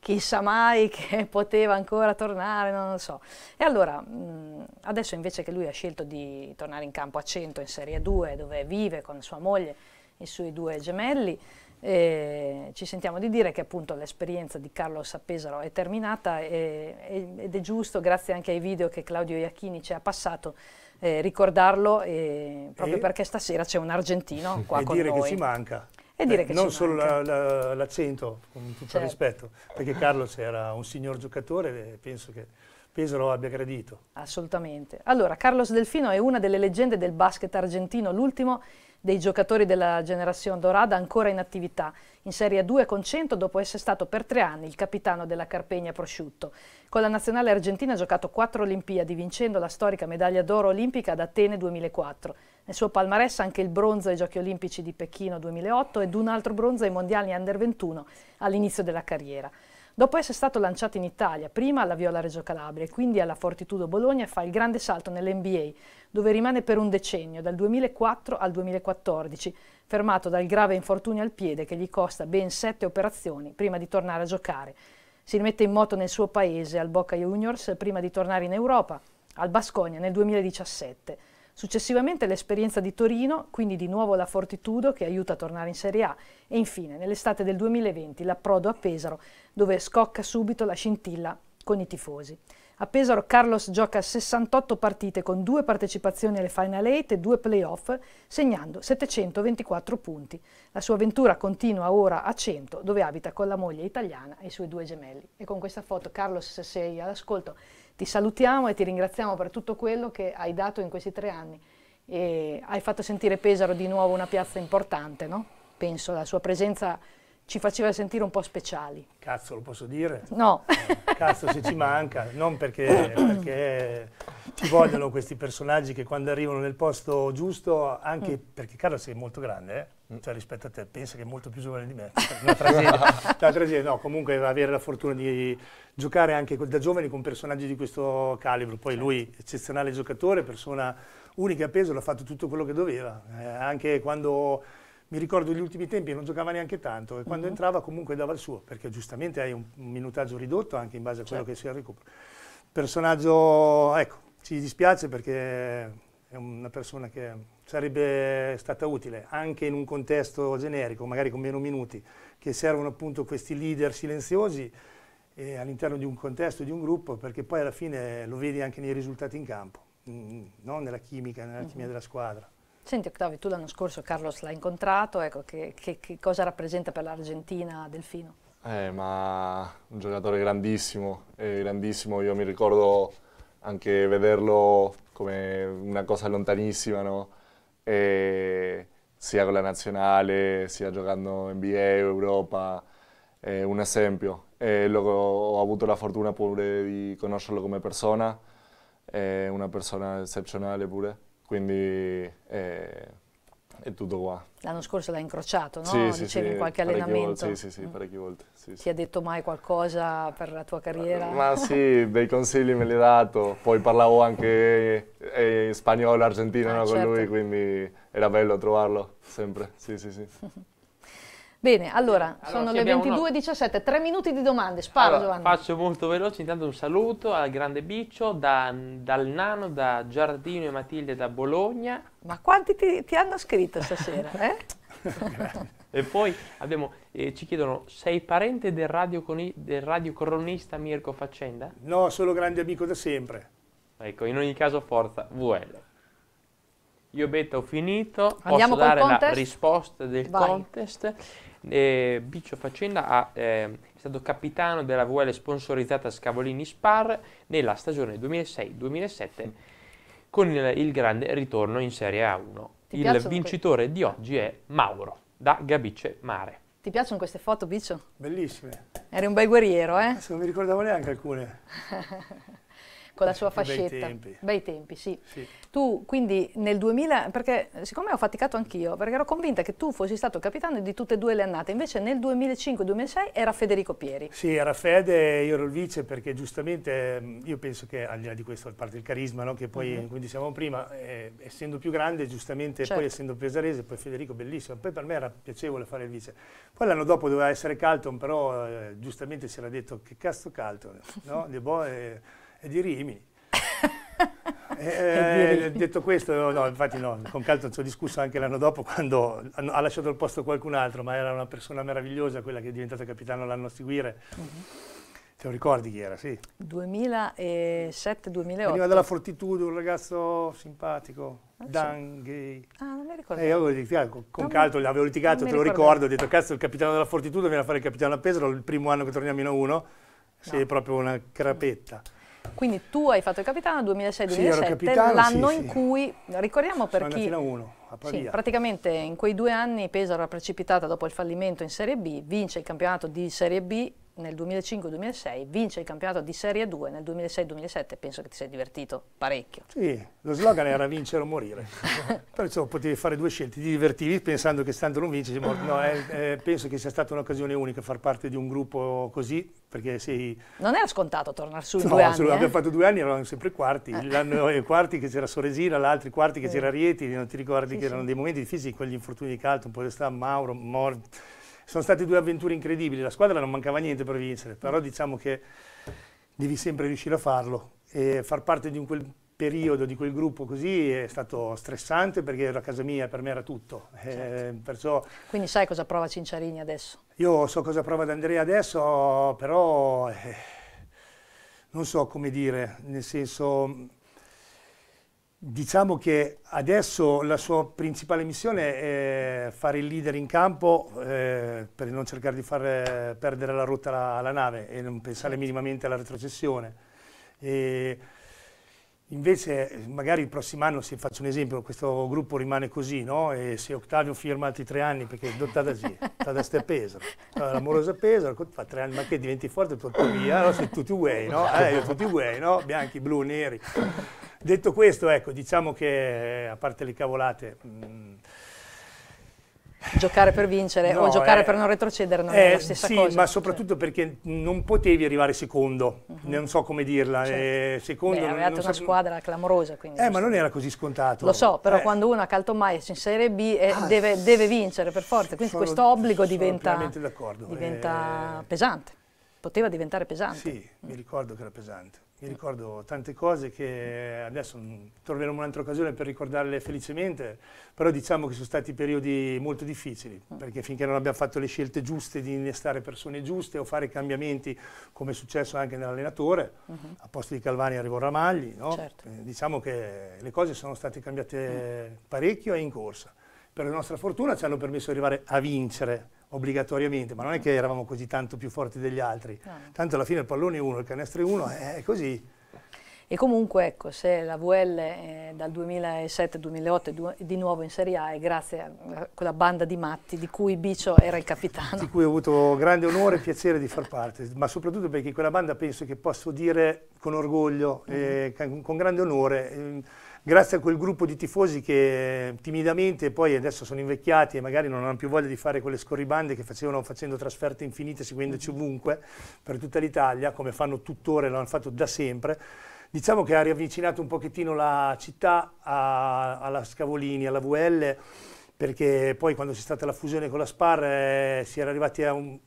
chissà mai che poteva ancora tornare, non lo so. E allora, mm, adesso invece che lui ha scelto di tornare in campo a 100 in Serie 2, dove vive con sua moglie e i suoi due gemelli, eh, ci sentiamo di dire che appunto l'esperienza di Carlo a è terminata e, ed è giusto, grazie anche ai video che Claudio Iacchini ci ha passato, eh, ricordarlo eh, proprio e perché stasera c'è un argentino qua e con dire noi. che ci manca e dire eh, che non solo l'accento, con tutto certo. rispetto, perché Carlos era un signor giocatore e penso che Pesaro abbia gradito. Assolutamente. Allora, Carlos Delfino è una delle leggende del basket argentino, l'ultimo dei giocatori della generazione dorada ancora in attività, in Serie 2 con 100 dopo essere stato per tre anni il capitano della Carpegna Prosciutto. Con la nazionale argentina ha giocato quattro Olimpiadi, vincendo la storica medaglia d'oro olimpica ad Atene 2004. Nel suo palmarès anche il bronzo ai Giochi Olimpici di Pechino 2008 ed un altro bronzo ai Mondiali Under 21 all'inizio della carriera. Dopo essere stato lanciato in Italia, prima alla Viola Reggio Calabria e quindi alla Fortitudo Bologna, fa il grande salto nell'NBA, dove rimane per un decennio, dal 2004 al 2014, fermato dal grave infortunio al piede che gli costa ben sette operazioni prima di tornare a giocare. Si rimette in moto nel suo paese, al Boca Juniors, prima di tornare in Europa, al Basconia nel 2017. Successivamente l'esperienza di Torino, quindi di nuovo la Fortitudo che aiuta a tornare in Serie A e infine nell'estate del 2020 l'approdo a Pesaro dove scocca subito la scintilla con i tifosi. A Pesaro Carlos gioca 68 partite con due partecipazioni alle Final Eight e due playoff, segnando 724 punti. La sua avventura continua ora a 100, dove abita con la moglie italiana e i suoi due gemelli. E con questa foto, Carlos, se sei all'ascolto, ti salutiamo e ti ringraziamo per tutto quello che hai dato in questi tre anni. E hai fatto sentire Pesaro di nuovo una piazza importante, no? Penso, la sua presenza ci faceva sentire un po' speciali. Cazzo, lo posso dire? No. Eh, cazzo, se ci manca, non perché, perché, ci vogliono questi personaggi che quando arrivano nel posto giusto, anche mm. perché Carlo sei molto grande, eh? Mm. cioè rispetto a te, pensa che è molto più giovane di me, una tragedia, una tragedia, no, comunque avere la fortuna di giocare anche da giovani con personaggi di questo calibro. Poi certo. lui, eccezionale giocatore, persona unica a peso, l'ha fatto tutto quello che doveva, eh, anche quando mi ricordo gli ultimi tempi non giocava neanche tanto e quando uh mhm. -huh. entrava comunque dava il suo, perché giustamente hai un, minutaggio ridotto anche in base a quello certo. che si recupera. Personaggio, ecco, ci dispiace perché è una persona che sarebbe stata utile anche in un contesto generico, magari con meno minuti, che servono appunto questi leader silenziosi eh, all'interno di un contesto, di un gruppo, perché poi alla fine lo vedi anche nei risultati in campo, mh, mm, non nella chimica, nella chimica mhm. della squadra. Senti Octavio, tu l'anno scorso Carlos l'hai incontrato, ecco, che, che, che, cosa rappresenta per l'Argentina Delfino? Eh, ma un giocatore grandissimo, eh, grandissimo, io mi ricordo anche vederlo come una cosa lontanissima, no? eh, sia con la nazionale, sia giocando NBA, Europa, è un esempio, eh, lo, ho avuto la fortuna pure di conoscerlo come persona, è una persona eccezionale pure, quindi eh, è tutto qua. L'anno scorso l'ha incrociato, no? Sì, sì, Dicevi sì, in qualche allenamento. Volte, sì, sì, sì, mm. parecchie volte. Sì, Ti ha detto mai qualcosa per la tua carriera? Ma, ma sì, dei consigli me li ha dato, poi parlavo anche in eh, spagnolo, argentino ah, no, certo. con lui, certo. quindi era bello trovarlo sempre, sì, sì, sì. Bene, allora, allora sono le 22.17, tre minuti di domande, sparo allora, Giovanni. Faccio molto veloce, intanto un saluto al grande Biccio, da, dal nano, da Giardino e Matilde da Bologna. Ma quanti ti, ti hanno scritto stasera? eh? e poi abbiamo, eh, ci chiedono, sei parente del, radiocronista radio Mirko Faccenda? No, sono grande amico da sempre. Ecco, in ogni caso forza, VL. Io Betta ho finito, Andiamo posso dare contest? la risposta del Vai. contest eh, Biccio Faccenda ha, eh, è stato capitano della VL sponsorizzata Scavolini Spar nella stagione 2006-2007 con il, il, grande ritorno in Serie A1. Ti il vincitore que- di oggi è Mauro, da Gabice Mare. Ti piacciono queste foto, Biccio? Bellissime. Eri un bel guerriero, eh? Adesso non mi ricordavo neanche alcune. con la sua fascetta. Bei tempi. Bei tempi, sì. sì. Tu quindi nel 2000, perché siccome ho faticato anch'io, perché ero convinta che tu fossi stato capitano di tutte e due le annate, invece nel 2005-2006 era Federico Pieri. Sì, era Fede, io ero il vice perché giustamente io penso che al di là di questo, a parte il carisma, no, che poi, mm -hmm. quindi siamo prima, eh, essendo più grande giustamente, certo. poi essendo pesarese, poi Federico bellissimo, poi per me era piacevole fare il vice. Poi l'anno dopo doveva essere Calton, però eh, giustamente si era detto che cazzo Calton, no? De Boe, eh, è di Rimini. eh, eh detto questo, no, infatti no, con Calton ci ho discusso anche l'anno dopo quando ha lasciato il posto qualcun altro, ma era una persona meravigliosa, quella che è diventata capitano l'anno a seguire. Mm -hmm. Te lo ricordi chi era, sì? 2007-2008. Veniva dalla Fortitudo, un ragazzo simpatico, ah, Dan Gay. Ah, non mi ricordo. Eh, ah, con non Calton l'avevo litigato, te lo ricordo, ho detto cazzo il capitano della Fortitudo viene a fare il capitano a Pesaro il primo anno che torniamo in A1, no. sei proprio una crapetta. Mm. Quindi tu hai fatto il capitano 2006-2007, sì, l'anno sì, in sì. cui, ricordiamo per Sono chi... a 1, a sì, praticamente in quei due anni Pesaro è precipitata dopo il fallimento in Serie B, vince il campionato di Serie B nel 2005-2006, vince il campionato di Serie 2 nel 2006-2007, penso che ti sei divertito parecchio. Sì, lo slogan era vincere o morire, perciò potevi fare due scelte, ti divertivi pensando che stando non vinci, no, eh, eh, penso che sia stata un'occasione unica far parte di un gruppo così, perché sei... Non era scontato tornare su in no, due anni. No, eh? abbiamo fatto due anni, eravamo sempre quarti, eh. l'anno eh. quarti che c'era Soresina, l'altro quarti che c'era Rieti, non ti ricordi sì, che sì. erano dei momenti difficili, quegli infortuni di calcio, un po' di sta, Mauro, Mor sono state due avventure incredibili, la squadra non mancava niente per vincere, però diciamo che devi sempre riuscire a farlo e far parte di quel periodo, di quel gruppo così è stato stressante perché era casa mia, per me era tutto. Eh, certo. Eh, perciò... Quindi sai cosa prova Cinciarini adesso? Io so cosa prova D'Andrea adesso, però eh, non so come dire, nel senso Diciamo che adesso la sua principale missione è fare il leader in campo eh, per non cercare di far perdere la rotta alla, alla, nave e non pensare certo. minimamente alla retrocessione. E invece magari il prossimo anno, se faccio un esempio, questo gruppo rimane così, no? e se Ottavio firma altri tre anni, perché dottata sì, tata sta Pesaro, l'amorosa Pesaro, fa tre anni, ma che diventi forte, porto via, allora sei tutti uguali, no? Eh, tutti uguali, no? bianchi, blu, neri. Detto questo, ecco, diciamo che eh, a parte le cavolate... Mh, mm, giocare per vincere no, o giocare eh, per non retrocedere non eh, è la stessa sì, cosa. Sì, ma soprattutto perché non potevi arrivare secondo, uh mhm. -huh. non so come dirla. Certo. Eh, secondo, Beh, avevate una so... squadra clamorosa. Quindi eh, ma non era così scontato. Lo so, però eh. quando uno ha calto mai in Serie B ah, deve, deve, vincere per forza, quindi sono, questo obbligo diventa, diventa eh. pesante. Poteva diventare pesante. Sì, mm. mi ricordo che era pesante mi ricordo tante cose che adesso mm, troveremo un'altra occasione per ricordarle felicemente, però diciamo che sono stati periodi molto difficili, mm. perché finché non abbiamo fatto le scelte giuste di innestare persone giuste o fare cambiamenti, come è successo anche nell'allenatore, uh mm-hmm. -huh. a posto di Calvani arrivò Ramagli, no? certo. Eh, diciamo che le cose sono state cambiate mm. parecchio e in corsa per la nostra fortuna ci hanno permesso di arrivare a vincere obbligatoriamente, ma non è che eravamo così tanto più forti degli altri. No. Tanto alla fine il pallone è uno, il canestro è uno, è così. E comunque, ecco, se la VL eh, dal 2007-2008 è di nuovo in Serie A è grazie a quella banda di matti di cui Bicio era il capitano. Di cui ho avuto grande onore e piacere di far parte, ma soprattutto perché quella banda penso che posso dire con orgoglio, mm -hmm. eh, con grande onore... Eh, grazie a quel gruppo di tifosi che timidamente poi adesso sono invecchiati e magari non hanno più voglia di fare quelle scorribande che facevano facendo trasferte infinite, seguendoci mhm. ovunque per tutta l'Italia, come fanno tuttora e l'hanno fatto da sempre. Diciamo che ha riavvicinato un pochettino la città a, alla Scavolini, alla VL, perché poi quando c'è stata la fusione con la SPAR eh, si era arrivati a un,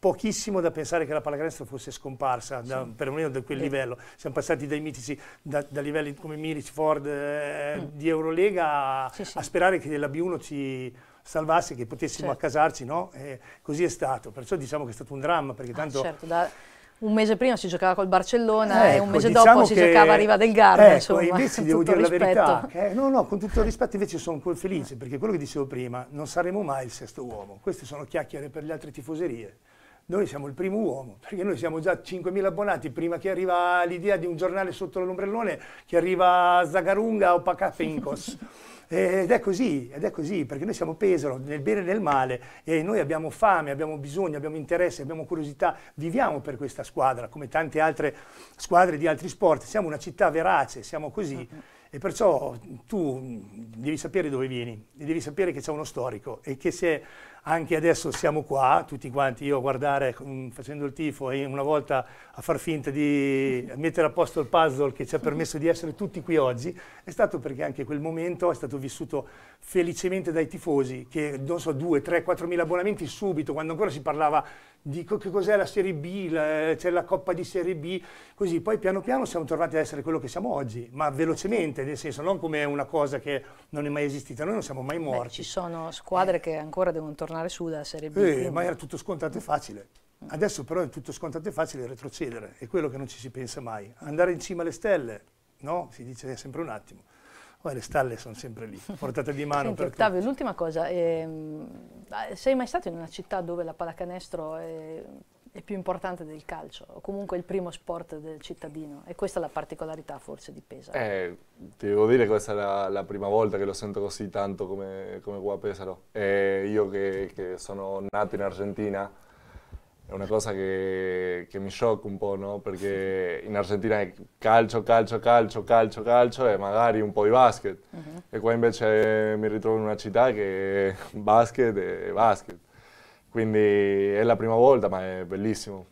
pochissimo da pensare che la pallacanestro fosse scomparsa, da, sì. perlomeno da quel sì. Eh. livello. Siamo passati dai mitici, da, da livelli come Milic, Ford, eh, mm. di Eurolega, a, sì, a sperare che la B1 ci salvasse, che potessimo certo. accasarci, no? Eh, così è stato. Perciò diciamo che è stato un dramma, perché ah, tanto... Ah, certo, da un mese prima si giocava col Barcellona ecco, e un ecco, mese diciamo dopo si giocava a Riva del Garda. Ecco, invece devo dire rispetto. la verità, che, no, no, con tutto il rispetto invece sono felice perché quello che dicevo prima, non saremo mai il sesto uomo. Queste sono chiacchiere per le altre tifoserie noi siamo il primo uomo, perché noi siamo già 5.000 abbonati prima che arriva l'idea di un giornale sotto l'ombrellone che arriva Zagarunga o Pacapencos. ed è così, ed è così, perché noi siamo Pesaro, nel bene e nel male, e noi abbiamo fame, abbiamo bisogno, abbiamo interesse, abbiamo curiosità, viviamo per questa squadra, come tante altre squadre di altri sport, siamo una città verace, siamo così. E perciò tu devi sapere dove vieni, devi sapere che c'è uno storico e che se anche adesso siamo qua, tutti quanti, io a guardare mm, facendo il tifo e una volta a far finta di mettere a posto il puzzle che ci ha permesso di essere tutti qui oggi, è stato perché anche quel momento è stato vissuto felicemente dai tifosi, che non so, 2, 3, 4 mila abbonamenti subito, quando ancora si parlava di co che cos'è la Serie B, eh, c'è cioè la Coppa di Serie B, così poi piano piano siamo tornati ad essere quello che siamo oggi, ma velocemente, nel senso non come una cosa che non è mai esistita, noi non siamo mai morti. Beh, ci sono squadre eh. che ancora devono tornare su dalla Serie B. Eh, Ma era tutto scontato e facile. Mm. Adesso però è tutto scontato e facile retrocedere, è quello che non ci si pensa mai. Andare in cima alle stelle, no? Si dice sempre un attimo. Poi le stalle sono sempre lì, portate di mano. Senti, Ottavio, l'ultima cosa, ehm, ah, sei mai stato in una città dove la pallacanestro è, è, più importante del calcio, o comunque il primo sport del cittadino? E questa è la particolarità forse di Pesaro. Eh, ti devo dire che questa è la, la, prima volta che lo sento così tanto come, come qua a Pesaro. Eh, io che, che sono nato in Argentina, è una cosa che, che mi sciocca un po', no? Perché in Argentina è calcio, calcio, calcio, calcio, calcio e magari un po' di basket. Uh mhm. -huh. E qua invece mi ritrovo in una città che è basket e basket. Quindi è la prima volta, ma è bellissimo.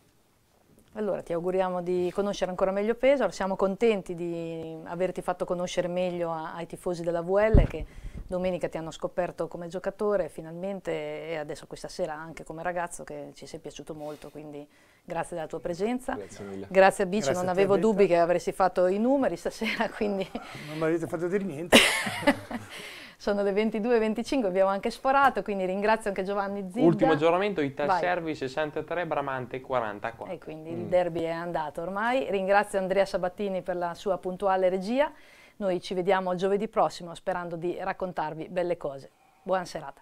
Allora, ti auguriamo di conoscere ancora meglio Pesaro, siamo contenti di averti fatto conoscere meglio ai tifosi della VL che domenica ti hanno scoperto come giocatore finalmente e adesso questa sera anche come ragazzo che ci sei piaciuto molto, quindi grazie della tua presenza. Grazie mille. Grazie a Bici, grazie non a avevo dubbi che avresti fatto i numeri stasera, quindi... Non mi avete fatto dire niente. sono le 22.25, abbiamo anche sforato, quindi ringrazio anche Giovanni Zidda. Ultimo aggiornamento, Servi 63, Bramante 44. E quindi mm. il derby è andato ormai. Ringrazio Andrea Sabattini per la sua puntuale regia. Noi ci vediamo giovedì prossimo sperando di raccontarvi belle cose. Buona serata.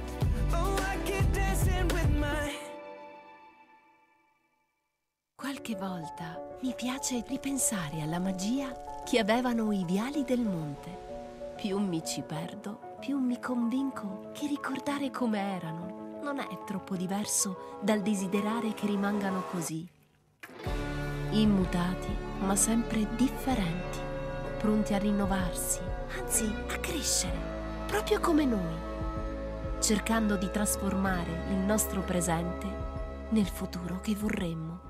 Oh, Qualche volta mi piace ripensare alla magia che avevano i viali del monte. Più mi ci perdo, più mi convinco che ricordare come erano non è troppo diverso dal desiderare che rimangano così. Immutati, ma sempre differenti, pronti a rinnovarsi, anzi a crescere, proprio come noi cercando di trasformare il nostro presente nel futuro che vorremmo.